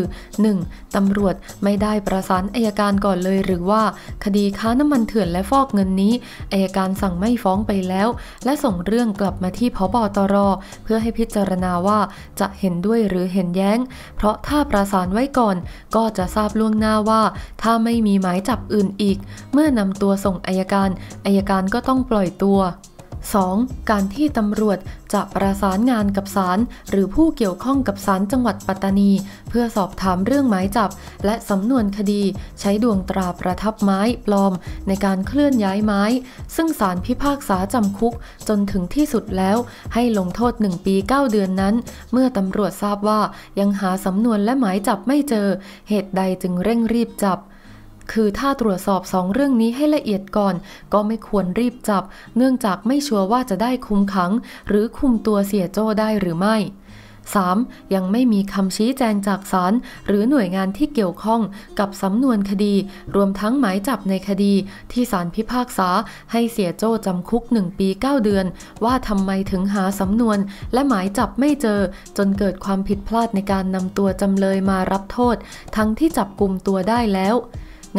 1. ตำรวจไม่ได้ประสานอายการก่อนเลยหรือว่า คดีค้าน้ำมันเถื่อนและฟอกเงินนี้อายการสั่งไม่ฟ้องไปแล้ว และส่งเรื่องกลับมาที่พบตรเพื่อให้พิจารณาว่าจะเห็นด้วยหรือเห็นแย้ง เพราะถ้าประสานไว้ก่อนก็จะทราบล่วงหน้าว่า ถ้าไม่มีหมายจับอื่นอีก เมื่อนำตัวส่งอายการอายการก็ต้องปล่อยตัว 2. การที่ตำรวจจะประสานงานกับศาลหรือผู้เกี่ยวข้องกับศาลจังหวัดปัตตานี เพื่อสอบถามเรื่องหมายจับและสำนวนคดีใช้ดวงตราประทับไม้ปลอม ในการเคลื่อนย้ายไม้ ซึ่งศาลพิพากษาจำคุกจนถึงที่สุดแล้ว ให้ลงโทษ1ปี 9 เดือนนั้นเมื่อตำรวจทราบว่ายังหาสำนวนและหมายจับไม่เจอ เหตุใดจึงเร่งรีบจับคือถ้าตรวจสอบสองเรื่องนี้ให้ละเอียดก่อน ก็ไม่ควรรีบจับ เนื่องจากไม่ชัวร์ว่าจะได้คุมขัง หรือคุมตัวเสียโจ้ได้หรือไม่ 3. ยังไม่มีคำชี้แจงจากศาลหรือหน่วยงานที่เกี่ยวข้อง กับสำนวนคดี รวมทั้งหมายจับในคดี ที่ศาลพิพากษา ให้เสียโจ้จำคุก 1 ปี 9 เดือน ว่าทำไมถึงหาสำนวน และหมายจับไม่เจอ จนเกิดความผิดพลาดในการนำตัวจำเลยมารับโทษ ทั้งที่จับกลุ่มตัวได้แล้ว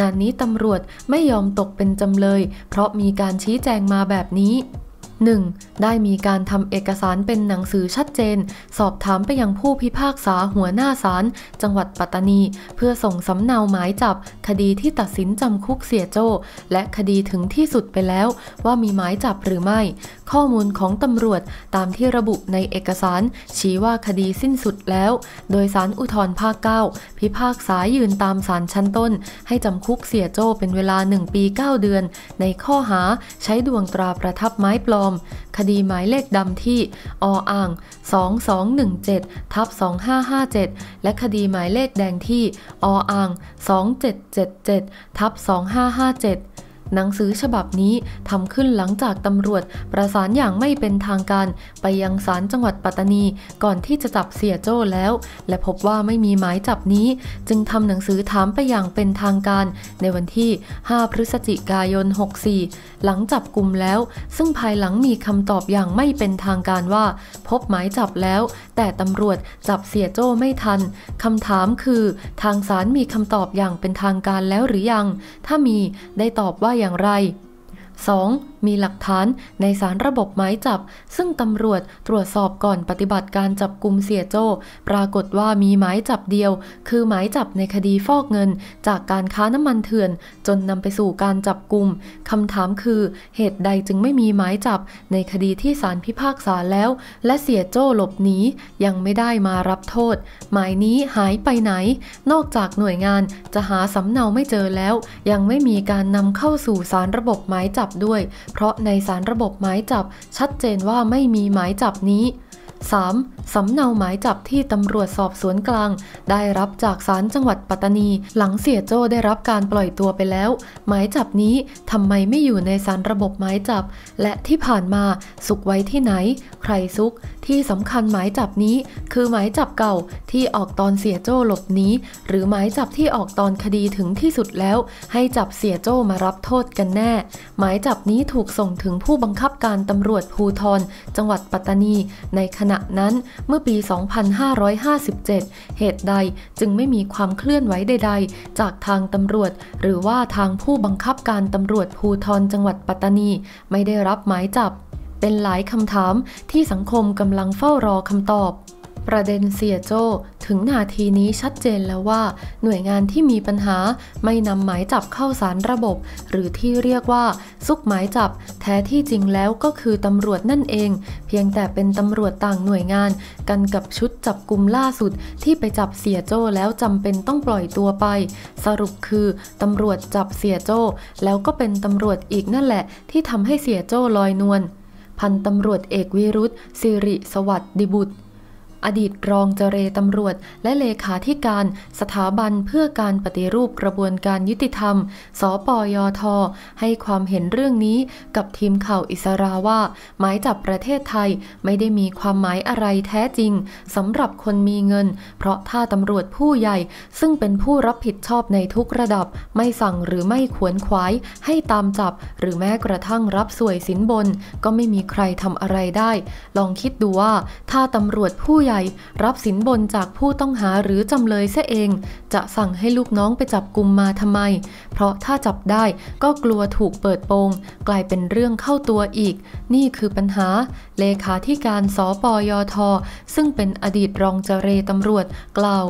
งานนี้ตำรวจไม่ยอมตกเป็นจำเลย เพราะมีการชี้แจงมาแบบนี้ 1. ได้มีการทำเอกสารเป็นหนังสือชัดเจน สอบถามไปยังผู้พิพากษาหัวหน้าศาลจังหวัดปัตตานี เพื่อส่งสำเนาหมายจับ คดีที่ตัดสินจำคุกเสียโจ้ และคดีถึงที่สุดไปแล้วว่ามีหมายจับหรือไม่ ข้อมูลของตำรวจตามที่ระบุในเอกสารชี้ว่าคดีสิ้นสุดแล้ว โดยสารอุทธรภาค9พิพากษายืนตามสารชั้นต้น ให้จำคุกเสียโจ้เป็นเวลา1ปี 9 เดือน ในข้อหาใช้ดวงตราประทับไม้ปลอม com คดีหมายเลขดำที่ ออ่าง2217 ทับ2557 และคดีหมายเลขแดงที่ ออ่าง2777ทับ2557หนังสือฉบับนี้ทำขึ้นหลังจากตำรวจ ประสานอย่างไม่เป็นทางการ ไปยังศาลจังหวัดปัตตานีก่อนที่จะจับเสียโจ้แล้ว และพบว่าไม่มีหมายจับนี้จึงทำหนังสือถามไปอย่างเป็นทางการ ในวันที่ 5 พฤศจิกายน 64 หลังจับกลุ่มแล้ว ซึ่งภายหลังมีคำตอบอย่างไม่เป็นทางการว่า พบหมายจับแล้ว แต่ตำรวจจับเสียโจ้ไม่ทันคำถามคือทางศาลมีคำตอบอย่างเป็นทางการแล้วหรือยัง ถ้ามีได้ตอบว่าอย่างไร 2. มีหลักฐานในสารระบบหมายจับ ซึ่งตำรวจตรวจสอบก่อนปฏิบัติการจับกลุ่มเสียโจ้ ปรากฏว่ามีหมายจับเดียว คือหมายจับในคดีฟอกเงิน จากการค้าน้ำมันเถื่อนจนนำไปสู่การจับกลุ่มคำถามคือเหตุใดจึงไม่มีหมายจับในคดีที่สารพิพากษาแล้ว และเสียโจ้หลบหนียังไม่ได้มารับโทษ หมายนี้หายไปไหน นอกจากหน่วยงานจะหาสำเนาไม่เจอแล้ว ยังไม่มีการนำเข้าสู่สารระบบหมายจับับด้วย เพราะในสารระบบหมายจับ ชัดเจนว่าไม่มีหมายจับนี้ 3. สำเนาหมายจับที่ตำรวจสอบสวนกลางได้รับจากศาลจังหวัดปัตตานี หลังเสียโจ้ได้รับการปล่อยตัวไปแล้ว หมายจับนี้ทำไมไม่อยู่ในสารระบบหมายจับ และที่ผ่านมาสุกไว้ที่ไหน ใครซุกที่สำคัญหมายจับนี้ คือหมายจับเก่าที่ออกตอนเสียโจ้หลบหนีหรือหมายจับที่ออกตอนคดีถึงที่สุดแล้วให้จับเสียโจ้มารับโทษกันแน่ หมายจับนี้ถูกส่งถึงผู้บังคับการตำรวจภูธร จังหวัดปัตตานีในขณะะนั้นเมื่อปี 2557 เหตุใดจึงไม่มีความเคลื่อนไหวใดๆ จากทางตำรวจหรือว่าทางผู้บังคับการตำรวจภูธรจังหวัดปัตตานี ไม่ได้รับหมายจับ เป็นหลายคำถามที่สังคมกำลังเฝ้ารอคำตอบประเด็นเสียโจถึงนาทีนี้ชัดเจนแล้วว่า หน่วยงานที่มีปัญหา ไม่นำหมายจับเข้าสารระบบ หรือที่เรียกว่าซุกหมายจับแท้ที่จริงแล้วก็คือตำรวจนั่นเอง เพียงแต่เป็นตำรวจต่างหน่วยงาน กันกับชุดจับกลุ่มล่าสุด ที่ไปจับเสียโจแล้วจำเป็นต้องปล่อยตัวไป สรุปคือตำรวจจับเสียโจแล้วก็เป็นตำรวจอีกนั่นแหละ ที่ทำให้เสียโจลอยนวลพันตำรวจเอกวิรุธสิริสวัสดิบุตรอดีตรองเจรตำรวจและเลขาธิการสถาบันเพื่อการปฏิรูปกระบวนการยุติธรรมสปยท ให้ความเห็นเรื่องนี้กับทีมข่าวอิสราว่า หมายจับประเทศไทยไม่ได้มีความหมายอะไรแท้จริงสำหรับคนมีเงิน เพราะถ้าตำรวจผู้ใหญ่ซึ่งเป็นผู้รับผิดชอบในทุกระดับ ไม่สั่งหรือไม่ขวนขวายให้ตามจับ หรือแม้กระทั่งรับสวยสินบน ก็ไม่มีใครทำอะไรได้ ลองคิดดูว่าถ้าตำรวจผู้ใหญ่ญ่รับสินบนจากผู้ต้องหาหรือจำเลยเสียเอง จะสั่งให้ลูกน้องไปจับกลุ่มมาทำไม เพราะถ้าจับได้ก็กลัวถูกเปิดโปงกลายเป็นเรื่องเข้าตัวอีก นี่คือปัญหา เลขาธิการสปยท ซึ่งเป็นอดีตรองเจเรตำรวจกล่าว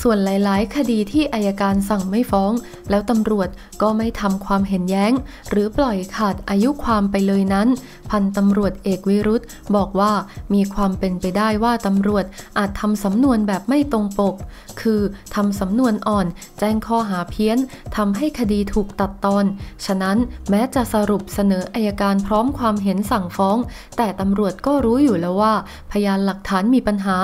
ส่วนหลายๆ คดีที่อายการสั่งไม่ฟ้อง แล้วตำรวจก็ไม่ทำความเห็นแย้ง หรือปล่อยขาดอายุความไปเลยนั้น พันตำรวจเอกวิรุธบอกว่า มีความเป็นไปได้ว่าตำรวจอาจทำสำนวนแบบไม่ตรงปก คือทำสำนวนอ่อน แจ้งข้อหาเพี้ยนทำให้คดีถูกตัดตอน ฉะนั้นแม้จะสรุปเสนออายการพร้อมความเห็นสั่งฟ้อง แต่ตำรวจก็รู้อยู่แล้วว่า พยานหลักฐานมีปัญหา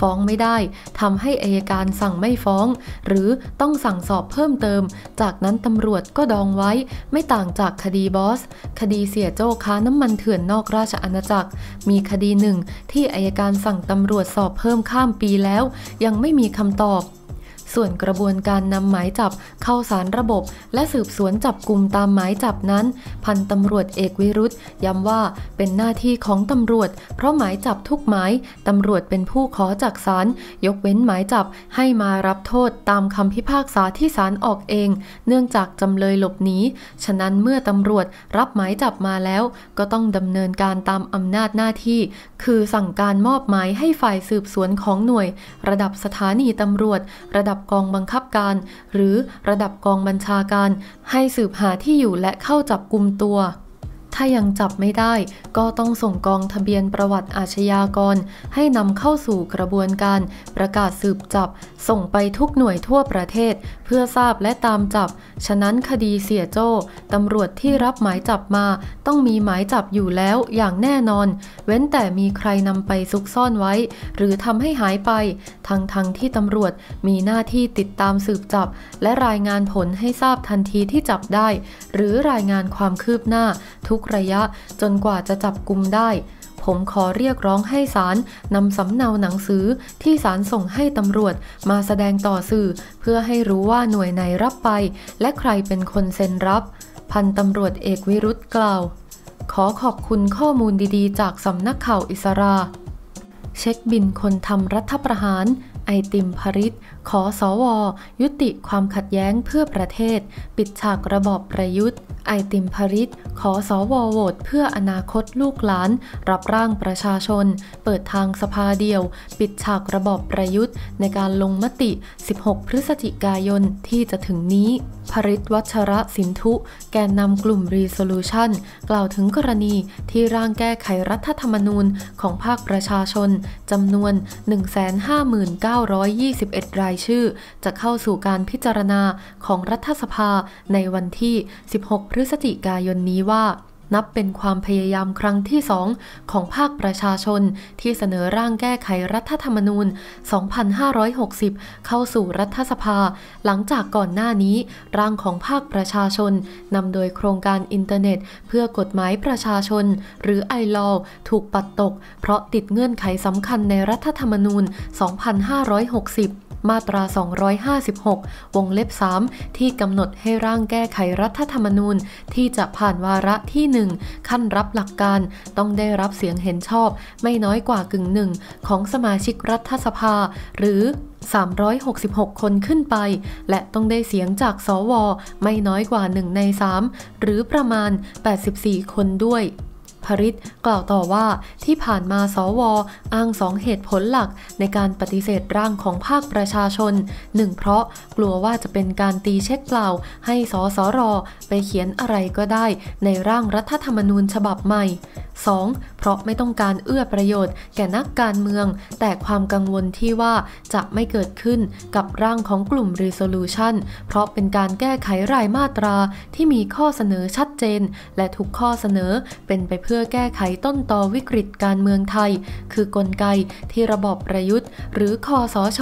ฟ้องไม่ได้ทำให้อายการสั่ง่งไม่ฟ้องหรือต้องสั่งสอบเพิ่มเติม จากนั้นตำรวจก็ดองไว้ไม่ต่างจากคดีบอส คดีเสียโจ้ค้าน้ำมันเถื่อนนอกราชอาณาจักร มีคดีหนึ่งที่อายการสั่งตำรวจสอบเพิ่มข้ามปีแล้ว ยังไม่มีคำตอบส่วนกระบวนการนำหมายจับเข้าสารระบบและสืบสวนจับกลุ่มตามหมายจับนั้น พันตำรวจเอกวิรุธย้ำว่าเป็นหน้าที่ของตำรวจ เพราะหมายจับทุกหมายตำรวจเป็นผู้ขอจากศาลยกเว้นหมายจับให้มารับโทษตามคำพิพากษาที่ศาลออกเอง เนื่องจากจำเลยหลบหนีฉะนั้นเมื่อตำรวจรับหมายจับมาแล้ว ก็ต้องดำเนินการตามอำนาจหน้าที่ คือสั่งการมอบหมายให้ฝ่ายสืบสวนของหน่วย ระดับสถานีตำรวจระดับกองบังคับการหรือระดับกองบัญชาการ ให้สืบหาที่อยู่และเข้าจับกลุ่มตัว ถ้ายังจับไม่ได้ก็ต้องส่งกองทะเบียนประวัติอาชญากร ให้นำเข้าสู่กระบวนการประกาศสืบจับ ส่งไปทุกหน่วยทั่วประเทศพื่อทราบและตามจับ ฉะนั้นคดีเสียโจ้ตำรวจที่รับหมายจับมา ต้องมีหมายจับอยู่แล้วอย่างแน่นอน เว้นแต่มีใครนำไปซุกซ่อนไว้หรือทำให้หายไป ทั้งทั้งที่ตำรวจมีหน้าที่ติดตามสืบจับ และรายงานผลให้ทราบทันทีที่จับได้ หรือรายงานความคืบหน้า ทุกระยะจนกว่าจะจับกลุมได้ผมขอเรียกร้องให้ศาลนำสำเนาหนังสือที่ศาลส่งให้ตำรวจมาแสดงต่อสื่อ เพื่อให้รู้ว่าหน่วยไหนรับไป และใครเป็นคนเซ็นรับ พันตำรวจเอกวิรุธกล่าว ขอขอบคุณข้อมูลดีๆจากสำนักข่าวอิสรา เช็คบินคนทำรัฐประหาร ไอติมพริตขอสอวอยุติความขัดแย้งเพื่อประเทศ ปิดฉากระบอบประยุทธ์ ไอติมพริตขอสอวอโหวตเพื่ออนาคตลูกหลาน รับร่างประชาชน เปิดทางสภาเดียว ปิดฉากระบอบประยุทธ์ในการลงมติ 16 พฤศจิกายนที่จะถึงนี้พริตวัชระสินทุแกนนำกลุ่ม Resolution กล่าวถึงกรณีที่ร่างแก้ไขรัฐธรรมนูญของภาคประชาชนจำนวน 159,921 รายชื่อ จะเข้าสู่การพิจารณาของรัฐสภาในวันที่ 16 พฤศจิกายนนี้ว่านับเป็นความพยายามครั้งที่สองของภาคประชาชน ที่เสนอร่างแก้ไขรัฐธรรมนูญ 2560 เข้าสู่รัฐสภา หลังจากก่อนหน้านี้ ร่างของภาคประชาชนนำโดยโครงการอินเทอร์เน็ต เพื่อกฎหมายประชาชน หรือไอลอ ถูกปัดตก เพราะติดเงื่อนไขสำคัญในรัฐธรรมนูญ 2560มาตรา 256 วงเล็บ 3 ที่กำหนดให้ร่างแก้ไขรัฐธรรมนูญที่จะผ่านวาระที่ 1 ขั้นรับหลักการต้องได้รับเสียงเห็นชอบไม่น้อยกว่ากึ่งหนึ่งของสมาชิกรัฐสภา หรือ 366 คนขึ้นไป และต้องได้เสียงจากสวไม่น้อยกว่า 1 ใน 3 หรือประมาณ 84 คนด้วยพริตกล่าวต่อว่าที่ผ่านมาสว อ้างสองเหตุผลหลักในการปฏิเสธร่างของภาคประชาชนหนึ่งเพราะกลัวว่าจะเป็นการตีเช็คเปล่าให้สอสอรอไปเขียนอะไรก็ได้ในร่างรัฐธรรมนูญฉบับใหม่ 2. เพราะไม่ต้องการเอื้อประโยชน์แก่นักการเมืองแต่ความกังวลที่ว่าจะไม่เกิดขึ้นกับร่างของกลุ่ม Resolution เพราะเป็นการแก้ไขรายมาตราที่มีข้อเสนอชัดเจน และทุกข้อเสนอเป็นไปเพื่อพื่อแก้ไขต้นตอวิกฤตการเมืองไทย คือกลไกที่ระบอบประยุทธ์หรือคอสช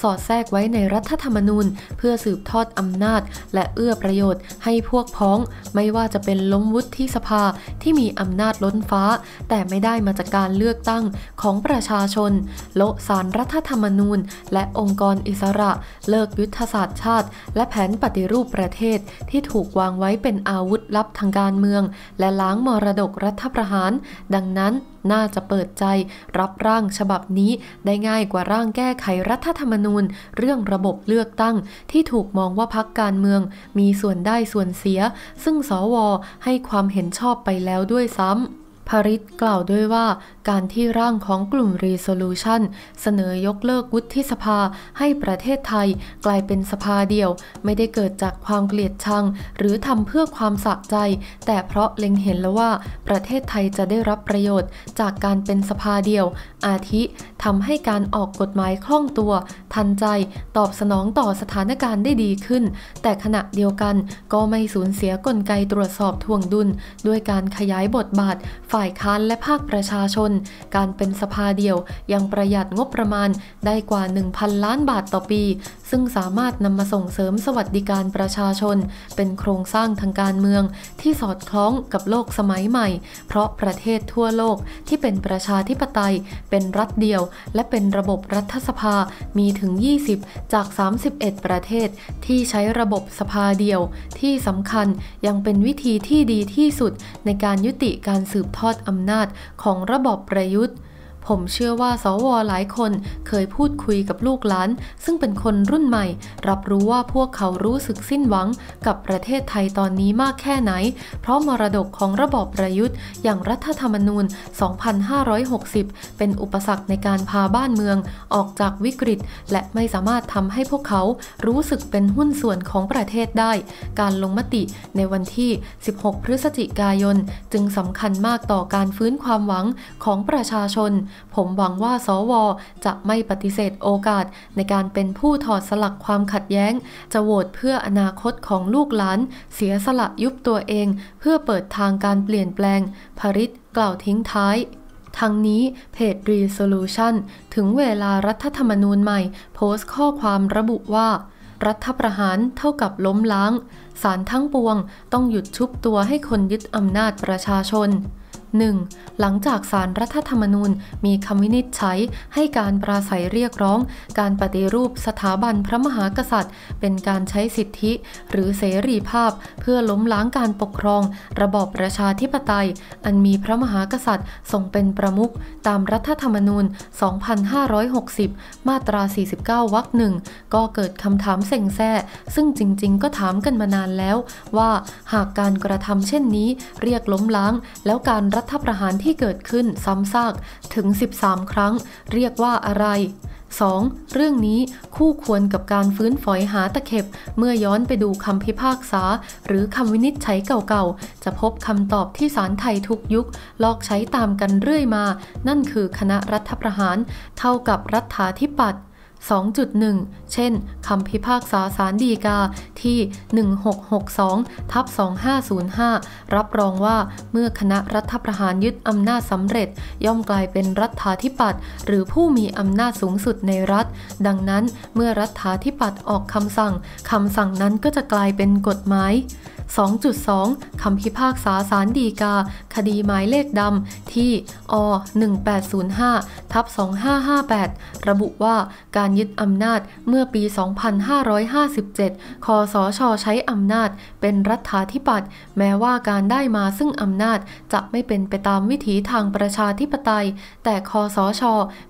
สอดแทรกไว้ในรัฐธรรมนูญ เพื่อสืบทอดอำนาจ และเอื้อประโยชน์ให้พวกพ้อง ไม่ว่าจะเป็นล้มวุฒิสภาที่มีอำนาจล้นฟ้า แต่ไม่ได้มาจากการเลือกตั้งของประชาชน โละสารรัฐธรรมนูญ และองค์กรอิสระ เลิกยุทธศาสตร์ชาติ และแผนปฏิรูปประเทศที่ถูกวางไว้เป็นอาวุธลับทางการเมือง และล้างมรดกรัฐประหาร ดังนั้นน่าจะเปิดใจรับร่างฉบับนี้ได้ง่ายกว่าร่างแก้ไขรัฐธรรมนูญเรื่องระบบเลือกตั้งที่ถูกมองว่าพักการเมืองมีส่วนได้ส่วนเสียซึ่งสวให้ความเห็นชอบไปแล้วด้วยซ้ำพาริสกล่าวด้วยว่าการที่ร่างของกลุ่ม Resolution เสนอยกเลิกวุฒิสภาให้ประเทศไทยกลายเป็นสภาเดียว ไม่ได้เกิดจากความเกลียดชังหรือทำเพื่อความสะใจ แต่เพราะเล็งเห็นแล้วว่าประเทศไทยจะได้รับประโยชน์จากการเป็นสภาเดียว อาทิทำให้การออกกฎหมายคล่องตัว ทันใจตอบสนองต่อสถานการณ์ได้ดีขึ้น แต่ขณะเดียวกันก็ไม่สูญเสียกลไกตรวจสอบทวงดุลด้วยการขยายบทบาทฝ่ายค้านและภาคประชาชน การเป็นสภาเดียวยังประหยัดงบประมาณได้กว่า 1,000 ล้านบาทต่อปี ซึ่งสามารถนำมาส่งเสริมสวัสดิการประชาชน เป็นโครงสร้างทางการเมือง ที่สอดคล้องกับโลกสมัยใหม่ เพราะประเทศทั่วโลกที่เป็นประชาธิปไตย เป็นรัฐเดียวและเป็นระบบรัฐสภา มีถึง 20 จาก 31 ประเทศ ที่ใช้ระบบสภาเดียวที่สำคัญยังเป็นวิธีที่ดีที่สุดในการยุติการสืบทอดทอดอำนาจของระบอบประยุทธ์ผมเชื่อว่าสวหลายคนเคยพูดคุยกับลูกหลานซึ่งเป็นคนรุ่นใหม่ รับรู้ว่าพวกเขารู้สึกสิ้นหวังกับประเทศไทยตอนนี้มากแค่ไหน เพราะมรดกของระบอบประยุทธ์ อย่างรัฐธรรมนูญ 2560 เป็นอุปสรรคในการพาบ้านเมืองออกจากวิกฤต และไม่สามารถทำให้พวกเขารู้สึกเป็นหุ้นส่วนของประเทศได้ การลงมติในวันที่ 16 พฤศจิกายน จึงสำคัญมากต่อการฟื้นความหวังของประชาชนผมหวังว่า สว จะไม่ปฏิเสธโอกาสในการเป็นผู้ถอดสลักความขัดแย้ง จะโหวตเพื่ออนาคตของลูกหลาน เสียสละยุบตัวเอง เพื่อเปิดทางการเปลี่ยนแปลงผริษกล่าวทิ้งท้าย ทั้งนี้เพจ Resolution ถึงเวลารัฐธรรมนูญใหม่โพสต์ข้อความระบุว่า รัฐประหารเท่ากับล้มล้าง สารทั้งปวงต้องหยุดชุบตัวให้คนยึดอำนาจประชาชน 1. หลังจากสารรัฐธรรมนูญมีคำวินิจฉัยให้การปราศัยเรียกร้อง การปฏิรูปสถาบันพระมหากษัตริย์ เป็นการใช้สิทธิ หรือเสรีภาพเพื่อล้มล้างการปกครองระบอบประชาธิปไตย อันมีพระมหากษัตริย์ทรงเป็นประมุขตามรัฐธรรมนูญ 2560 มาตรา 49 วรรคหนึ่งก็เกิดคำถามเซ็งแซ่ซึ่งจริงๆก็ถามกันมานานแล้ว ว่าหากการกระทำเช่นนี้เรียกล้มล้างแล้วการรัฐประหารที่เกิดขึ้นซ้ำซากถึง 13 ครั้ง เรียกว่าอะไร 2. เรื่องนี้คู่ควรกับการฟื้นฝอยหาตะเข็บ เมื่อย้อนไปดูคำพิพากษา หรือคำวินิจฉัยเก่าๆ จะพบคำตอบที่ศาลไทยทุกยุคลอกใช้ตามกันเรื่อยมา นั่นคือคณะรัฐประหาร เท่ากับรัฐาธิปัตย์2.1 เช่นคำพิพากษาสารดีกาที่ 1662ทับ2505 รับรองว่าเมื่อคณะรัฐประหารยึดอำนาจสำเร็จย่อมกลายเป็นรัฐาธิปัตย์หรือผู้มีอำนาจสูงสุดในรัฐ ดังนั้นเมื่อรัฐาธิปัตย์ออกคำสั่ง คำสั่งนั้นก็จะกลายเป็นกฎหมาย2.2 คำพิพากษาสารดีกา คดีหมายเลขดำที่อ1805ทับ2558 ระบุว่าการยึดอำนาจเมื่อปี 2557คอสช ใช้อำนาจเป็นรัฐาธิปัตย์แม้ว่าการได้มาซึ่งอำนาจจะไม่เป็นไปตามวิถีทางประชาธิปไตย แต่คอสช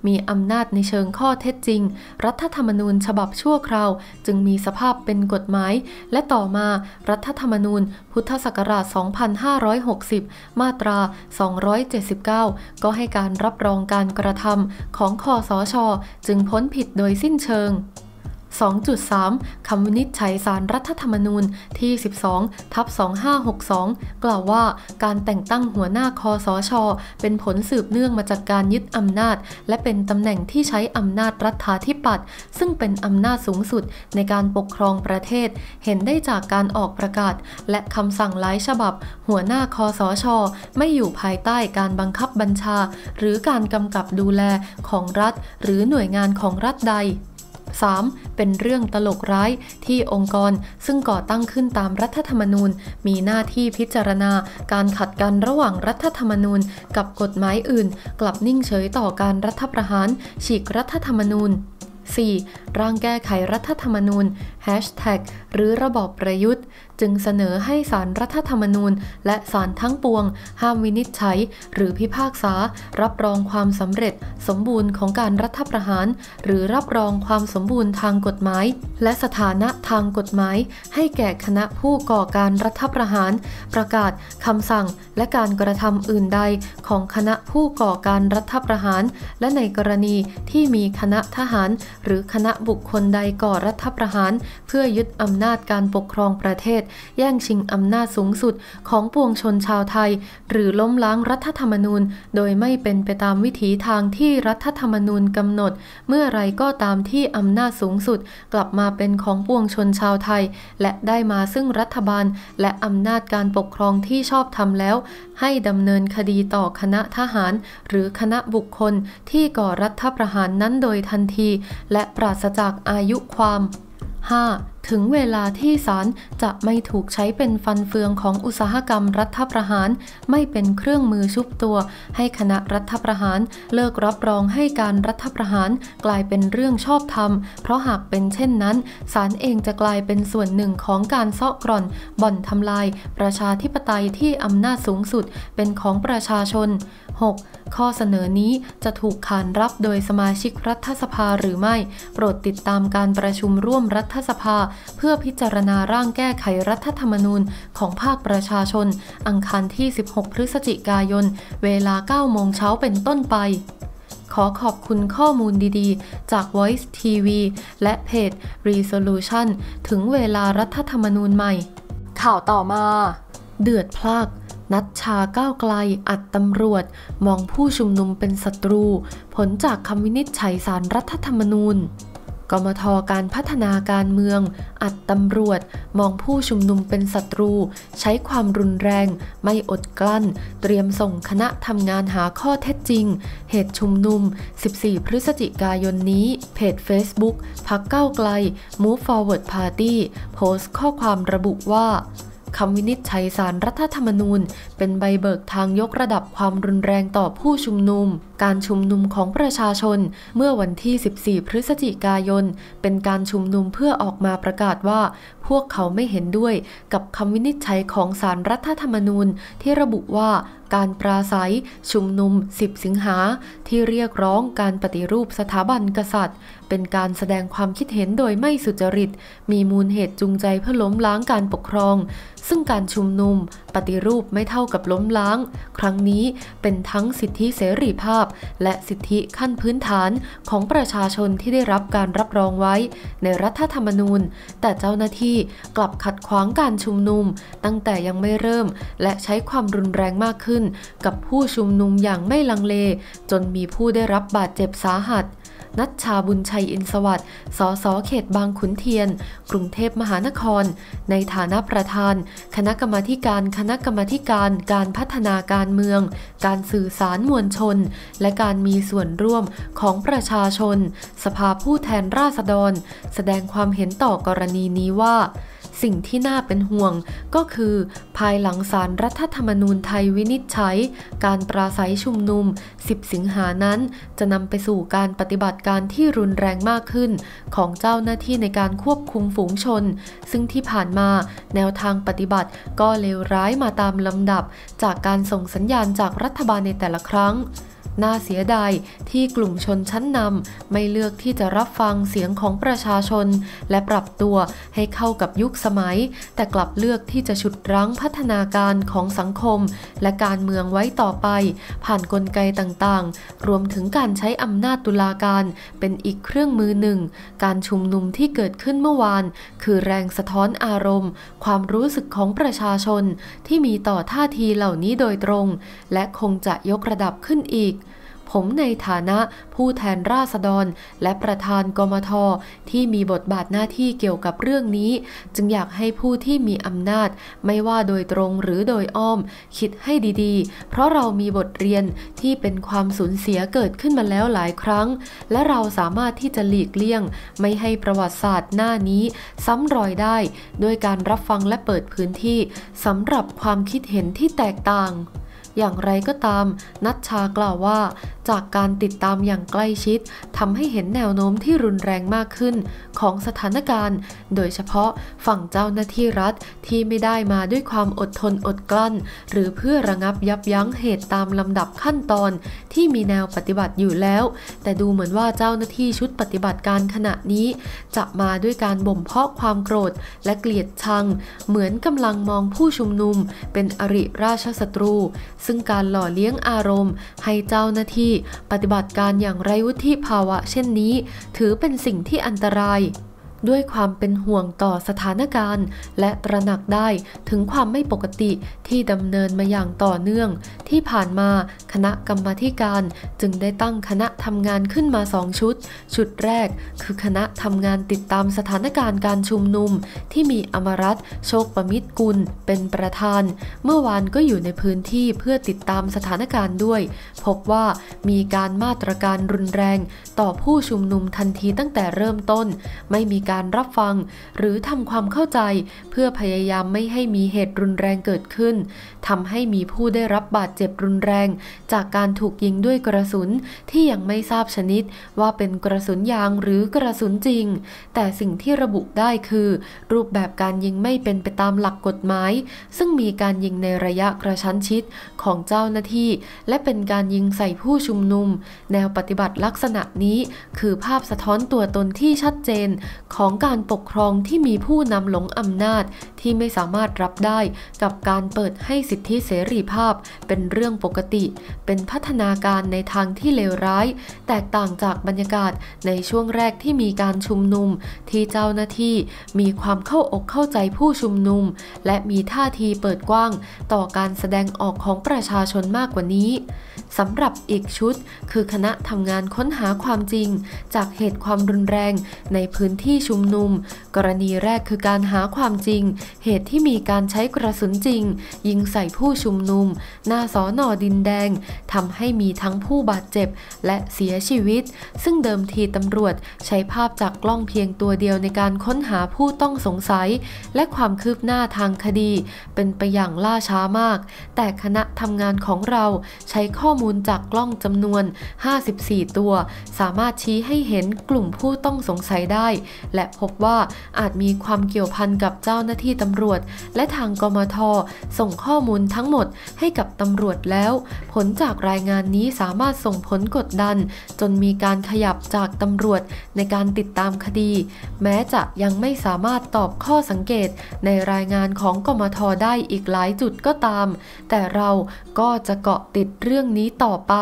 มีอำนาจในเชิงข้อเท็จจริง รัฐธรรมนูญฉบับชั่วคราว จึงมีสภาพเป็นกฎหมาย และต่อมารัฐธรรมนูญนูญพุทธศักราช 2560 มาตรา 279 ก็ให้การรับรองการกระทำของคอสช จึงพ้นผิดโดยสิ้นเชิง2.3คำวินิจฉัยสารรัฐธรรมนูญที่ 12ทับ2562 กล่าวว่าการแต่งตั้งหัวหน้าคอสช เป็นผลสืบเนื่องมาจากการยึดอำนาจ และเป็นตำแหน่งที่ใช้อำนาจรัฐาธิปัตย์ซึ่งเป็นอำนาจสูงสุดในการปกครองประเทศ เห็นได้จากการออกประกาศ และคำสั่งหลายฉบับ หัวหน้าคอสช ไม่อยู่ภายใต้การบังคับบัญชา หรือการกำกับดูแลของรัฐ หรือหน่วยงานของรัฐใด 3. เป็นเรื่องตลกร้ายที่องค์กรซึ่งก่อตั้งขึ้นตามรัฐธรรมนูญ มีหน้าที่พิจารณา การขัดกันระหว่างรัฐธรรมนูญ กับกฎหมายอื่น กลับนิ่งเฉยต่อการรัฐประหาร ฉีกรัฐธรรมนูญ 4. ร่างแก้ไขรัฐธรรมนูญแฮชแท็กหรือระบอบประยุทธ์ จึงเสนอให้สารรัฐธรรมนูญ และสารทั้งปวงห้ามวินิจฉัย หรือพิพากษา รับรองความสำเร็จ สมบูรณ์ของการรัฐประหาร หรือรับรองความสมบูรณ์ทางกฎหมาย และสถานะทางกฎหมาย ให้แก่คณะผู้ก่อการรัฐประหาร ประกาศคำสั่งและการกระทำอื่นใดของคณะผู้ก่อการรัฐประหาร และในกรณีที่มีคณะทหาร หรือคณะบุคคลใดก่อรัฐประหารเพื่อยึดอำนาจการปกครองประเทศ แย่งชิงอำนาจสูงสุดของปวงชนชาวไทย หรือล้มล้างรัฐธรรมนูญ โดยไม่เป็นไปตามวิถีทางที่รัฐธรรมนูญกำหนด เมื่อไรก็ตามที่อำนาจสูงสุดกลับมาเป็นของปวงชนชาวไทย และได้มาซึ่งรัฐบาลและอำนาจการปกครองที่ชอบทำแล้ว ให้ดำเนินคดีต่อคณะทหาร หรือคณะบุคคลที่ก่อรัฐประหารนั้นโดยทันที และปราศจากอายุความ 5. ถึงเวลาที่ศาลจะไม่ถูกใช้เป็นฟันเฟืองของอุตสาหกรรมรัฐประหาร ไม่เป็นเครื่องมือชุบตัว ให้คณะรัฐประหาร เลิกรับรองให้การรัฐประหารกลายเป็นเรื่องชอบธรรม เพราะหากเป็นเช่นนั้นศาลเองจะกลายเป็นส่วนหนึ่งของการเซาะกร่อน บ่อนทำลายประชาธิปไตยที่อำนาจสูงสุดเป็นของประชาชน 6. ข้อเสนอนี้จะถูกขานรับโดยสมาชิกรัฐสภาหรือไม่ โปรดติดตามการประชุมร่วมรัฐสภา เพื่อพิจารณาร่างแก้ไขรัฐธรรมนูญของภาคประชาชน อังคารที่ 16 พฤศจิกายนเวลา 9 โมงเช้าเป็นต้นไป ขอขอบคุณข้อมูลดีๆ จาก Voice TV และเพจ Resolution ถึงเวลารัฐธรรมนูญใหม่ ข่าวต่อมา เดือดพลากนัดชาก้าวไกล อัดตำรวจ มองผู้ชุมนุมเป็นศัตรู ผลจากคำวินิจฉัยสารรัฐธรรมนูญ กมทการพัฒนาการเมือง อัดตำรวจ มองผู้ชุมนุมเป็นศัตรู ใช้ความรุนแรง ไม่อดกลั้น เตรียมส่งคณะทำงานหาข้อเท็จจริง เหตุชุมนุม 14 พฤศจิกายนนี้ เพจ Facebook พักเก้าไกล Move Forward Party โพสต์ข้อความระบุว่าคำวินิจฉัยสารรัฐธรรมนูญ เป็นใบเบิกทางยกระดับความรุนแรงต่อผู้ชุมนุม การชุมนุมของประชาชน เมื่อวันที่ 14 พฤศจิกายน เป็นการชุมนุมเพื่อออกมาประกาศว่า พวกเขาไม่เห็นด้วยกับคำวินิจฉัยของสารรัฐธรรมนูญ ที่ระบุว่า การปราศัย ชุมนุม 10 สิงหาที่เรียกร้องการปฏิรูปสถาบันกษัตริย์เป็นการแสดงความคิดเห็นโดยไม่สุจริต มีมูลเหตุจูงใจเพื่อล้มล้างการปกครอง ซึ่งการชุมนุมปฏิรูปไม่เท่ากับล้มล้าง ครั้งนี้เป็นทั้งสิทธิเสรีภาพและสิทธิขั้นพื้นฐานของประชาชนที่ได้รับการรับรองไว้ในรัฐธรรมนูญ แต่เจ้าหน้าที่กลับขัดขวางการชุมนุมตั้งแต่ยังไม่เริ่มและใช้ความรุนแรงมากขึ้นกับผู้ชุมนุมอย่างไม่ลังเลจนมีผู้ได้รับบาดเจ็บสาหัสนัชชาบุญชัยอินสวัสดิ์สสเขตบางขุนเทียน กรุงเทพมหานคร ในฐานะประธาน คณะกรรมการคณะกรรมการ การพัฒนาการเมือง การสื่อสารมวลชน และการมีส่วนร่วมของประชาชน สภาผู้แทนราษฎร แสดงความเห็นต่อกรณีนี้ว่าสิ่งที่น่าเป็นห่วงก็คือ ภายหลังสารรัฐธรรมนูญไทยวินิจฉัยการปราศัยชุมนุม 10 สิงหานั้น จะนำไปสู่การปฏิบัติการที่รุนแรงมากขึ้นของเจ้าหน้าที่ในการควบคุมฝูงชน ซึ่งที่ผ่านมาแนวทางปฏิบัติก็เลวร้ายมาตามลำดับจากการส่งสัญญาณจากรัฐบาลในแต่ละครั้งน่าเสียดายที่กลุ่มชนชั้นนำไม่เลือกที่จะรับฟังเสียงของประชาชน และปรับตัวให้เข้ากับยุคสมัย แต่กลับเลือกที่จะฉุดรั้งพัฒนาการของสังคม และการเมืองไว้ต่อไป ผ่านนกลไกต่างๆ รวมถึงการใช้อำนาจตุลาการเป็นอีกเครื่องมือหนึ่ง การชุมนุมที่เกิดขึ้นเมื่อวาน คือแรงสะท้อนอารมณ์ ความรู้สึกของประชาชน ที่มีต่อท่าทีเหล่านี้โดยตรง และคงจะยกระดับขึ้นอีกผมในฐานะผู้แทนราษฎร และประธานกมทที่มีบทบาทหน้าที่เกี่ยวกับเรื่องนี้ จึงอยากให้ผู้ที่มีอำนาจไม่ว่าโดยตรงหรือโดยอ้อมคิดให้ดีๆ เพราะเรามีบทเรียนที่เป็นความสูญเสียเกิดขึ้นมาแล้วหลายครั้ง และเราสามารถที่จะหลีกเลี่ยงไม่ให้ประวัติศาสตร์หน้านี้ซ้ำรอยได้ด้วยการรับฟังและเปิดพื้นที่สำหรับความคิดเห็นที่แตกต่าง อย่างไรก็ตามนัชชากล่าวว่าจากการติดตามอย่างใกล้ชิดทำให้เห็นแนวโน้มที่รุนแรงมากขึ้นของสถานการณ์ โดยเฉพาะฝั่งเจ้าหน้าที่รัฐที่ไม่ได้มาด้วยความอดทนอดกลั้น หรือเพื่อระงับยับยั้งเหตุตามลำดับขั้นตอนที่มีแนวปฏิบัติอยู่แล้ว แต่ดูเหมือนว่าเจ้าหน้าที่ชุดปฏิบัติการขณะนี้จะมาด้วยการบ่มเพาะความโกรธและเกลียดชัง เหมือนกำลังมองผู้ชุมนุมเป็นอริราชศัตรู ซึ่งการหล่อเลี้ยงอารมณ์ให้เจ้าหน้าที่ปฏิบัติการอย่างไรวุฒิภาวะเช่นนี้ ถือเป็นสิ่งที่อันตรายด้วยความเป็นห่วงต่อสถานการณ์ และตระหนักได้ถึงความไม่ปกติที่ดำเนินมาอย่างต่อเนื่อง ที่ผ่านมาคณะกรรมาการจึงได้ตั้งคณะทำงานขึ้นมาสองชุด ชุดแรก คือคณะทำงานติดตามสถานการณ์การชุมนุม ที่มีอมรัตโชคประมิตรกุลเป็นประธาน เมื่อวานก็อยู่ในพื้นที่เพื่อติดตามสถานการณ์ด้วย พบว่ามีการมาตรการรุนแรงต่อผู้ชุมนุมทันทีตั้งแต่เริ่มต้น ไม่มีการการรับฟัง หรือทำความเข้าใจเพื่อพยายามไม่ให้มีเหตุรุนแรงเกิดขึ้นทำให้มีผู้ได้รับบาดเจ็บรุนแรง จากการถูกยิงด้วยกระสุนที่ยังไม่ทราบชนิดว่าเป็นกระสุนยางหรือกระสุนจริง แต่สิ่งที่ระบุได้คือ รูปแบบการยิงไม่เป็นไปตามหลักกฎหมาย ซึ่งมีการยิงในระยะกระชั้นชิดของเจ้าหน้าที่ และเป็นการยิงใส่ผู้ชุมนุม แนวปฏิบัติลักษณะนี้ คือภาพสะท้อนตัวตนที่ชัดเจนของการปกครองที่มีผู้นำหลงอำนาจที่ไม่สามารถรับได้กับการเปิดให้สิทธิเสรีภาพเป็นเรื่องปกติเป็นพัฒนาการในทางที่เลวร้ายแตกต่างจากบรรยากาศในช่วงแรกที่มีการชุมนุมที่เจ้าหน้าที่มีความเข้าอกเข้าใจผู้ชุมนุมและมีท่าทีเปิดกว้างต่อการแสดงออกของประชาชนมากกว่านี้สำหรับอีกชุดคือคณะทำงานค้นหาความจริงจากเหตุความรุนแรงในพื้นที่ชุมนุมกรณีแรกคือการหาความจริง เหตุที่มีการใช้กระสุนจริง ยิงใส่ผู้ชุมนุม หน้าสอนอดินแดง ทำให้มีทั้งผู้บาดเจ็บและเสียชีวิต ซึ่งเดิมทีตำรวจใช้ภาพจากกล้องเพียงตัวเดียวในการค้นหาผู้ต้องสงสัย และความคืบหน้าทางคดี เป็นไปอย่างล่าช้ามาก แต่คณะทำงานของเรา ใช้ข้อมูลจากกล้องจำนวน 54 ตัว สามารถชี้ให้เห็นกลุ่มผู้ต้องสงสัยได้และพบว่าอาจมีความเกี่ยวพันกับเจ้าหน้าที่ตำรวจ และทางกมทส่งข้อมูลทั้งหมดให้กับตำรวจแล้ว ผลจากรายงานนี้สามารถส่งผลกดดัน จนมีการขยับจากตำรวจในการติดตามคดี แม้จะยังไม่สามารถตอบข้อสังเกต ในรายงานของกมทได้อีกหลายจุดก็ตาม แต่เราก็จะเกาะติดเรื่องนี้ต่อไป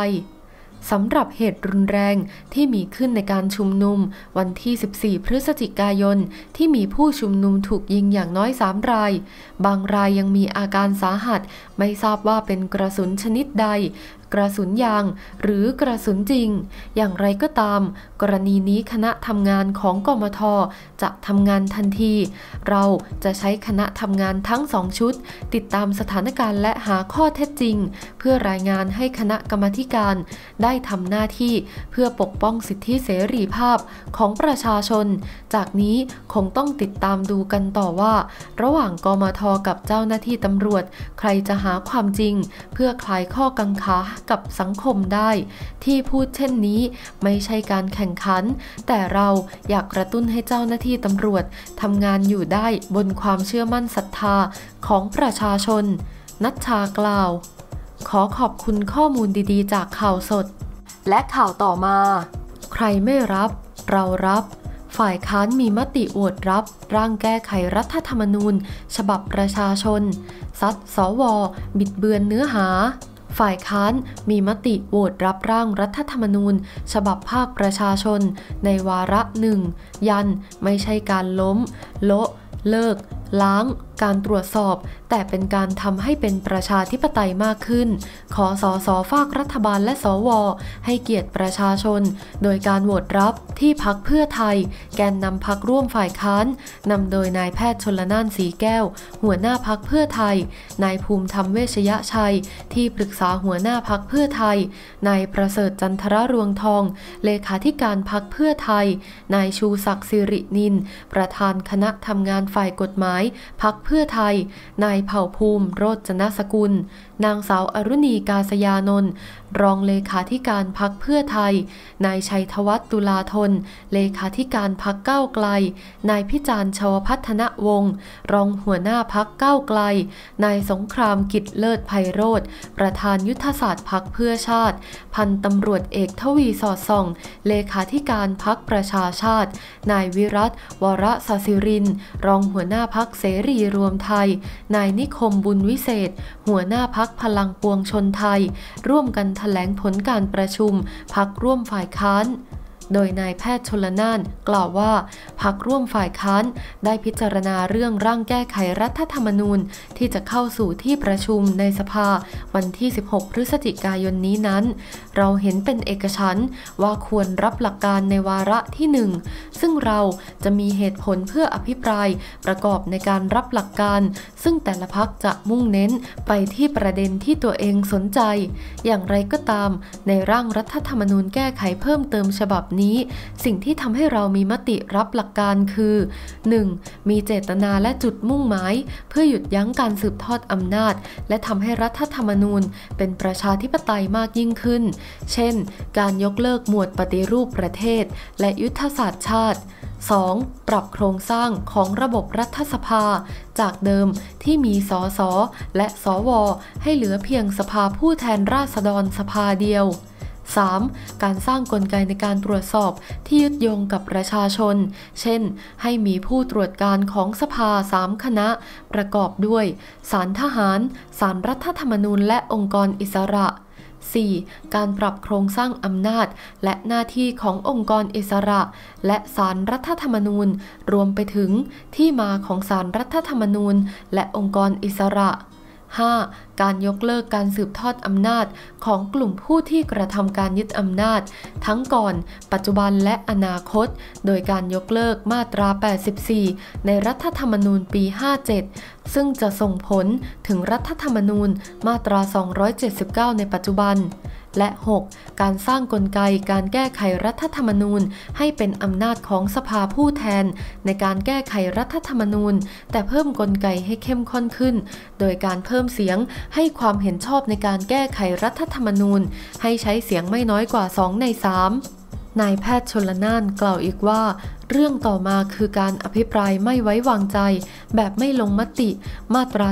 สำหรับเหตุรุนแรงที่มีขึ้นในการชุมนุม วันที่ 14 พฤศจิกายน ที่มีผู้ชุมนุมถูกยิงอย่างน้อย 3 ราย บางรายยังมีอาการสาหัสไม่ทราบว่าเป็นกระสุนชนิดใดกระสุนยางหรือกระสุนจริง อย่างไรก็ตาม กรณีนี้คณะทำงานของกมท จะทำงานทันที เราจะใช้คณะทำงานทั้งสองชุด ติดตามสถานการณ์ และหาข้อเท็จจริง เพื่อรายงานให้คณะกรรมการ ได้ทำหน้าที่เพื่อปกป้องสิทธิเสรีภาพของประชาชน จากนี้คงต้องติดตามดูกันต่อว่า ระหว่างกมทกับเจ้าหน้าที่ตำรวจใครจะหาความจริงเพื่อคลายข้อกังขากับสังคมได้ที่พูดเช่นนี้ไม่ใช่การแข่งขัน แต่เราอยากกระตุ้นให้เจ้าหน้าที่ตำรวจทำงานอยู่ได้บนความเชื่อมั่นศรัทธาของประชาชน นัชชากล่าว ขอขอบคุณข้อมูลดีๆ จากข่าวสด และข่าวต่อมา ใครไม่รับ เรารับ ฝ่ายค้านมีมติโหวตรับ ร่างแก้ไขรัฐธรรมนูญ ฉบับประชาชนซัดสว บิดเบือนเนื้อหาฝ่ายค้านมีมติโหวตรับร่างรัฐธรรมนูญฉบับภาคประชาชนในวาระหนึ่ง ยันไม่ใช่การล้ม โละ เลิก ล้างการตรวจสอบ แต่เป็นการทำให้เป็นประชาธิปไตยมากขึ้น ขอสอสอฝากรัฐบาลและสว ให้เกียรติประชาชน โดยการโหวตรับที่พักเพื่อไทย แกนนำพักร่วมฝ่ายค้านนำโดยนายแพทย์ชนละนานสีแก้ว หัวหน้าพักเพื่อไทยนายภูมิธรรมเวชยชัยที่ปรึกษาหัวหน้าพักเพื่อไทยนายประเสริฐจันทรรวงทอง เลขาธิการพักเพื่อไทยนายชูศักดิ์สิรินินประธานคณะทำงานฝ่ายกฎหมายพักเพื่อไทย นายเผ่าภูมิโรจนสกุลนางสาวอรุณีกาสยานนท์รองเลขาธิการพักเพื่อไทย นายชัยธวัฒน์ตุลาธนเลขาธิการพักเก้าไกลนายพิจารณ์ชวพัฒนวงศ์รองหัวหน้าพักเก้าไกลนายสงครามกิจเลิศไพโรธประธานยุทธศาสตร์พักเพื่อชาติ พันตำรวจเอกทวีสอดส่องเลขาธิการพักประชาชาติ นายวิรัตวรสศิรินรองหัวหน้าพักเสรีรวมไทยนายนิคมบุญวิเศษ หัวหน้าพักพักพลังปวงชนไทย ร่วมกันถแถลงผลการประชุม พักร่วมฝ่ายค้านโดยนายแพทย์ชลนานกล่าวว่า พักร่วมฝ่ายค้าน ได้พิจารณาเรื่องร่างแก้ไขรัฐธรรมนูญที่จะเข้าสู่ที่ประชุมในสภา วันที่ 16 พฤศจิกายนนี้นั้น เราเห็นเป็นเอกฉันว่าควรรับหลักการในวาระที่ 1 ซึ่งเราจะมีเหตุผลเพื่ออภิปราย ประกอบในการรับหลักการ ซึ่งแต่ละพักจะมุ่งเน้นไปที่ประเด็นที่ตัวเองสนใจ อย่างไรก็ตาม ในร่างรัฐธรรมนูญแก้ไขเพิ่มเติมฉบับนี้สิ่งที่ทำให้เรามีมติรับหลักการคือ 1. มีเจตนาและจุดมุ่งหมายเพื่อหยุดยั้งการสืบทอดอำนาจ และทำให้รัฐธรรมนูญเป็นประชาธิปไตยมากยิ่งขึ้น เช่น การยกเลิกหมวดปฏิรูปประเทศและยุทธศาสตร์ชาติ 2. ปรับโครงสร้างของระบบรัฐสภา จากเดิมที่มีสสและสวให้เหลือเพียงสภาผู้แทนราษฎรสภาเดียว 3. การสร้างกลไกในการตรวจสอบที่ยึดโยงกับประชาชน เช่น ให้มีผู้ตรวจการของสภา3คณะ ประกอบด้วยศาลทหาร ศาลรรัฐธรรมนูญและองค์กรอิสระ 4. การปรับโครงสร้างอำนาจ และหน้าที่ขององค์กรอิสระ และสารรัฐธรรมนูญ รวมไปถึงที่มาของสารรัฐธรรมนูญ และองค์กรอิสระ 5. การยกเลิกการสืบทอดอำนาจของกลุ่มผู้ที่กระทำการยึดอำนาจ ทั้งก่อน ปัจจุบันและอนาคต โดยการยกเลิกมาตรา 84 ในรัฐธรรมนูญปี 57 ซึ่งจะส่งผลถึงรัฐธรรมนูญมาตรา 279 ในปัจจุบันและ 6. การสร้างกลไกการแก้ไขรัฐธรรมนูญให้เป็นอำนาจของสภาผู้แทน ในการแก้ไขรัฐธรรมนูญ แต่เพิ่มกลไกให้เข้มข้นขึ้น โดยการเพิ่มเสียงให้ความเห็นชอบในการแก้ไขรัฐธรรมนูญ ให้ใช้เสียงไม่น้อยกว่า 2 ใน3นายแพทย์ชนละนานกล่าวอีกว่าเรื่องต่อมาคือการอภิปรายไม่ไว้วางใจ แบบไม่ลงมติมาตรา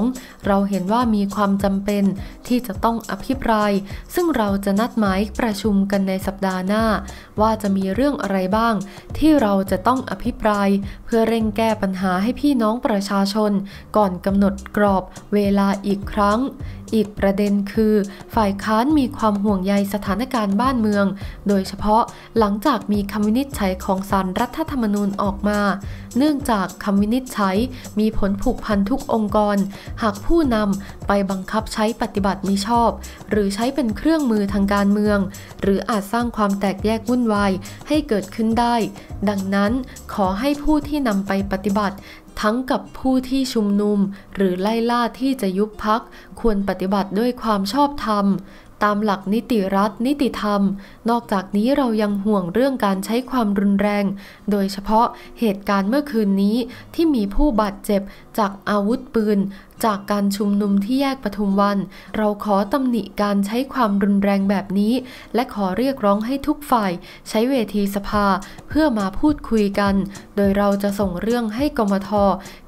152 เราเห็นว่ามีความจำเป็นที่จะต้องอภิปราย ซึ่งเราจะนัดหมายประชุมกันในสัปดาห์หน้า ว่าจะมีเรื่องอะไรบ้าง ที่เราจะต้องอภิปราย เพื่อเร่งแก้ปัญหาให้พี่น้องประชาชน ก่อนกำหนดกรอบเวลาอีกครั้งอีกประเด็นคือ ฝ่ายค้านมีความห่วงใยสถานการณ์บ้านเมือง โดยเฉพาะหลังจากมีคำวินิจฉัยของสารรัฐธรรมนูญออกมา เนื่องจากคำวินิจฉัยมีผลผูกพันทุกองค์กร หากผู้นำไปบังคับใช้ปฏิบัติมิชอบ หรือใช้เป็นเครื่องมือทางการเมือง หรืออาจสร้างความแตกแยกวุ่นวายให้เกิดขึ้นได้ ดังนั้นขอให้ผู้ที่นำไปปฏิบัติทั้งกับผู้ที่ชุมนุม หรือไล่ล่าที่จะยุบพัก ควรปฏิบัติด้วยความชอบธรรมตามหลักนิติรัฐนิติธรรม นอกจากนี้เรายังห่วงเรื่องการใช้ความรุนแรง โดยเฉพาะเหตุการณ์เมื่อคืนนี้ที่มีผู้บาดเจ็บจากอาวุธปืน จากการชุมนุมที่แยกปทุมวัน เราขอตำหนิการใช้ความรุนแรงแบบนี้ และขอเรียกร้องให้ทุกฝ่าย ใช้เวทีสภาเพื่อมาพูดคุยกัน โดยเราจะส่งเรื่องให้กมท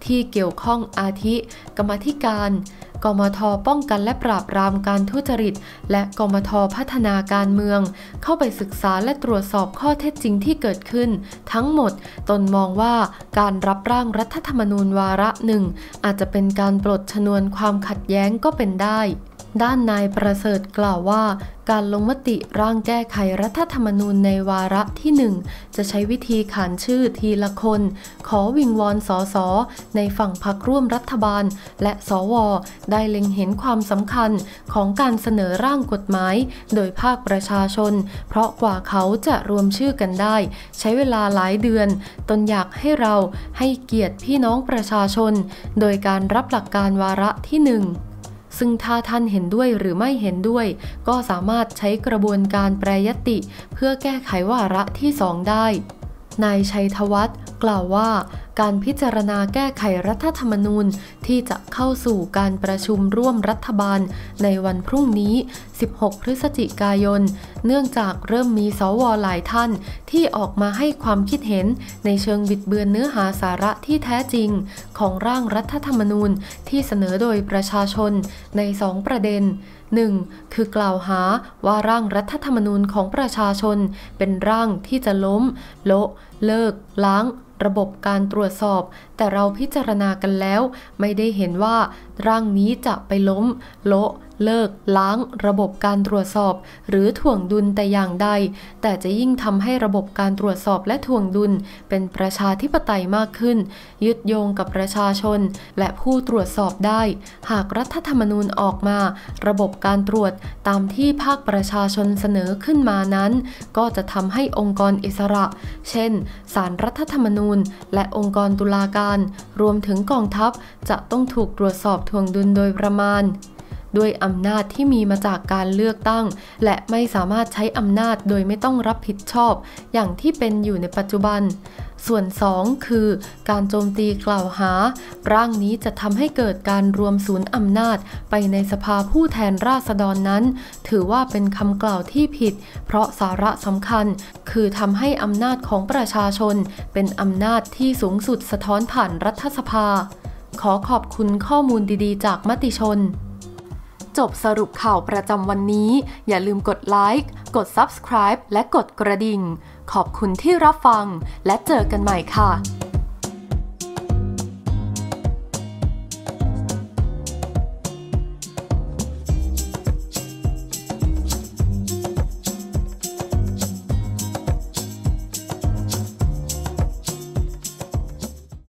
ที่เกี่ยวข้องอาทิกรรมธิการกมทป้องกันและปราบปรามการทุจริต และกมทพัฒนาการเมือง เข้าไปศึกษาและตรวจสอบข้อเท็จจริงที่เกิดขึ้น ทั้งหมดตนมองว่าการรับร่างรัฐธรรมนูญวาระหนึ่ง อาจจะเป็นการปลดชนวนความขัดแย้งก็เป็นได้ด้านนายประเสริฐกล่าวว่าการลงมติร่างแก้ไขรัฐธรรมนูญในวาระที่ 1 จะใช้วิธีขานชื่อทีละคน ขอวิงวอนสอสอในฝั่งพักร่วมรัฐบาลและสวได้เล็งเห็นความสำคัญของการเสนอร่างกฎหมายโดยภาคประชาชน เพราะกว่าเขาจะรวมชื่อกันได้ ใช้เวลาหลายเดือนตนอยากให้เราให้เกียรติพี่น้องประชาชน โดยการรับหลักการวาระที่1ซึ่งถ้าท่านเห็นด้วยหรือไม่เห็นด้วย ก็สามารถใช้กระบวนการแปรยติ เพื่อแก้ไขวาระที่สองได้ นายชัยธวัฒน์กล่าวว่าการพิจารณาแก้ไขรัฐธรรมนูญที่จะเข้าสู่การประชุมร่วมรัฐบาล ในวันพรุ่งนี้ 16 พฤศจิกายน เนื่องจากเริ่มมีสวหลายท่านที่ออกมาให้ความคิดเห็น ในเชิงบิดเบือนเนื้อหาสาระที่แท้จริง ของร่างรัฐธรรมนูญที่เสนอโดยประชาชนใน2ประเด็น 1. คือกล่าวหาว่าร่างรัฐธรรมนูญของประชาชนเป็นร่างที่จะล้มโละ เลิก ล้างระบบการตรวจสอบ แต่เราพิจารณากันแล้ว ไม่ได้เห็นว่าร่างนี้จะไปล้ม โละเลิกล้างระบบการตรวจสอบ หรือถ่วงดุลแต่อย่างใดแต่จะยิ่งทำให้ระบบการตรวจสอบและถ่วงดุล เป็นประชาธิปไตยมากขึ้น ยึดโยงกับประชาชน และผู้ตรวจสอบได้ หากรัฐธรรมนูญออกมา ระบบการตรวจตามที่ภาคประชาชนเสนอขึ้นมานั้น ก็จะทำให้องค์กรอิสระ เช่น สารรัฐธรรมนูญ และองค์กรตุลาการ รวมถึงกองทัพจะต้องถูกตรวจสอบถ่วงดุลโดยประมาณด้วยอำนาจที่มีมาจากการเลือกตั้ง และไม่สามารถใช้อำนาจโดยไม่ต้องรับผิดชอบ อย่างที่เป็นอยู่ในปัจจุบัน ส่วน 2 คือการโจมตีกล่าวหา ร่างนี้จะทำให้เกิดการรวมศูนย์อำนาจไปในสภาผู้แทนราษฎรนั้น ถือว่าเป็นคำกล่าวที่ผิดเพราะสาระสำคัญ คือทำให้อำนาจของประชาชน เป็นอำนาจที่สูงสุดสะท้อนผ่านรัฐสภา ขอขอบคุณข้อมูลดีๆ จากมติชนจบสรุปข่าวประจำวันนี้ อย่าลืมกดไลค์ กด subscribe และกดกระดิ่ง ขอบคุณที่รับฟัง และเจอกันใหม่ค่ะ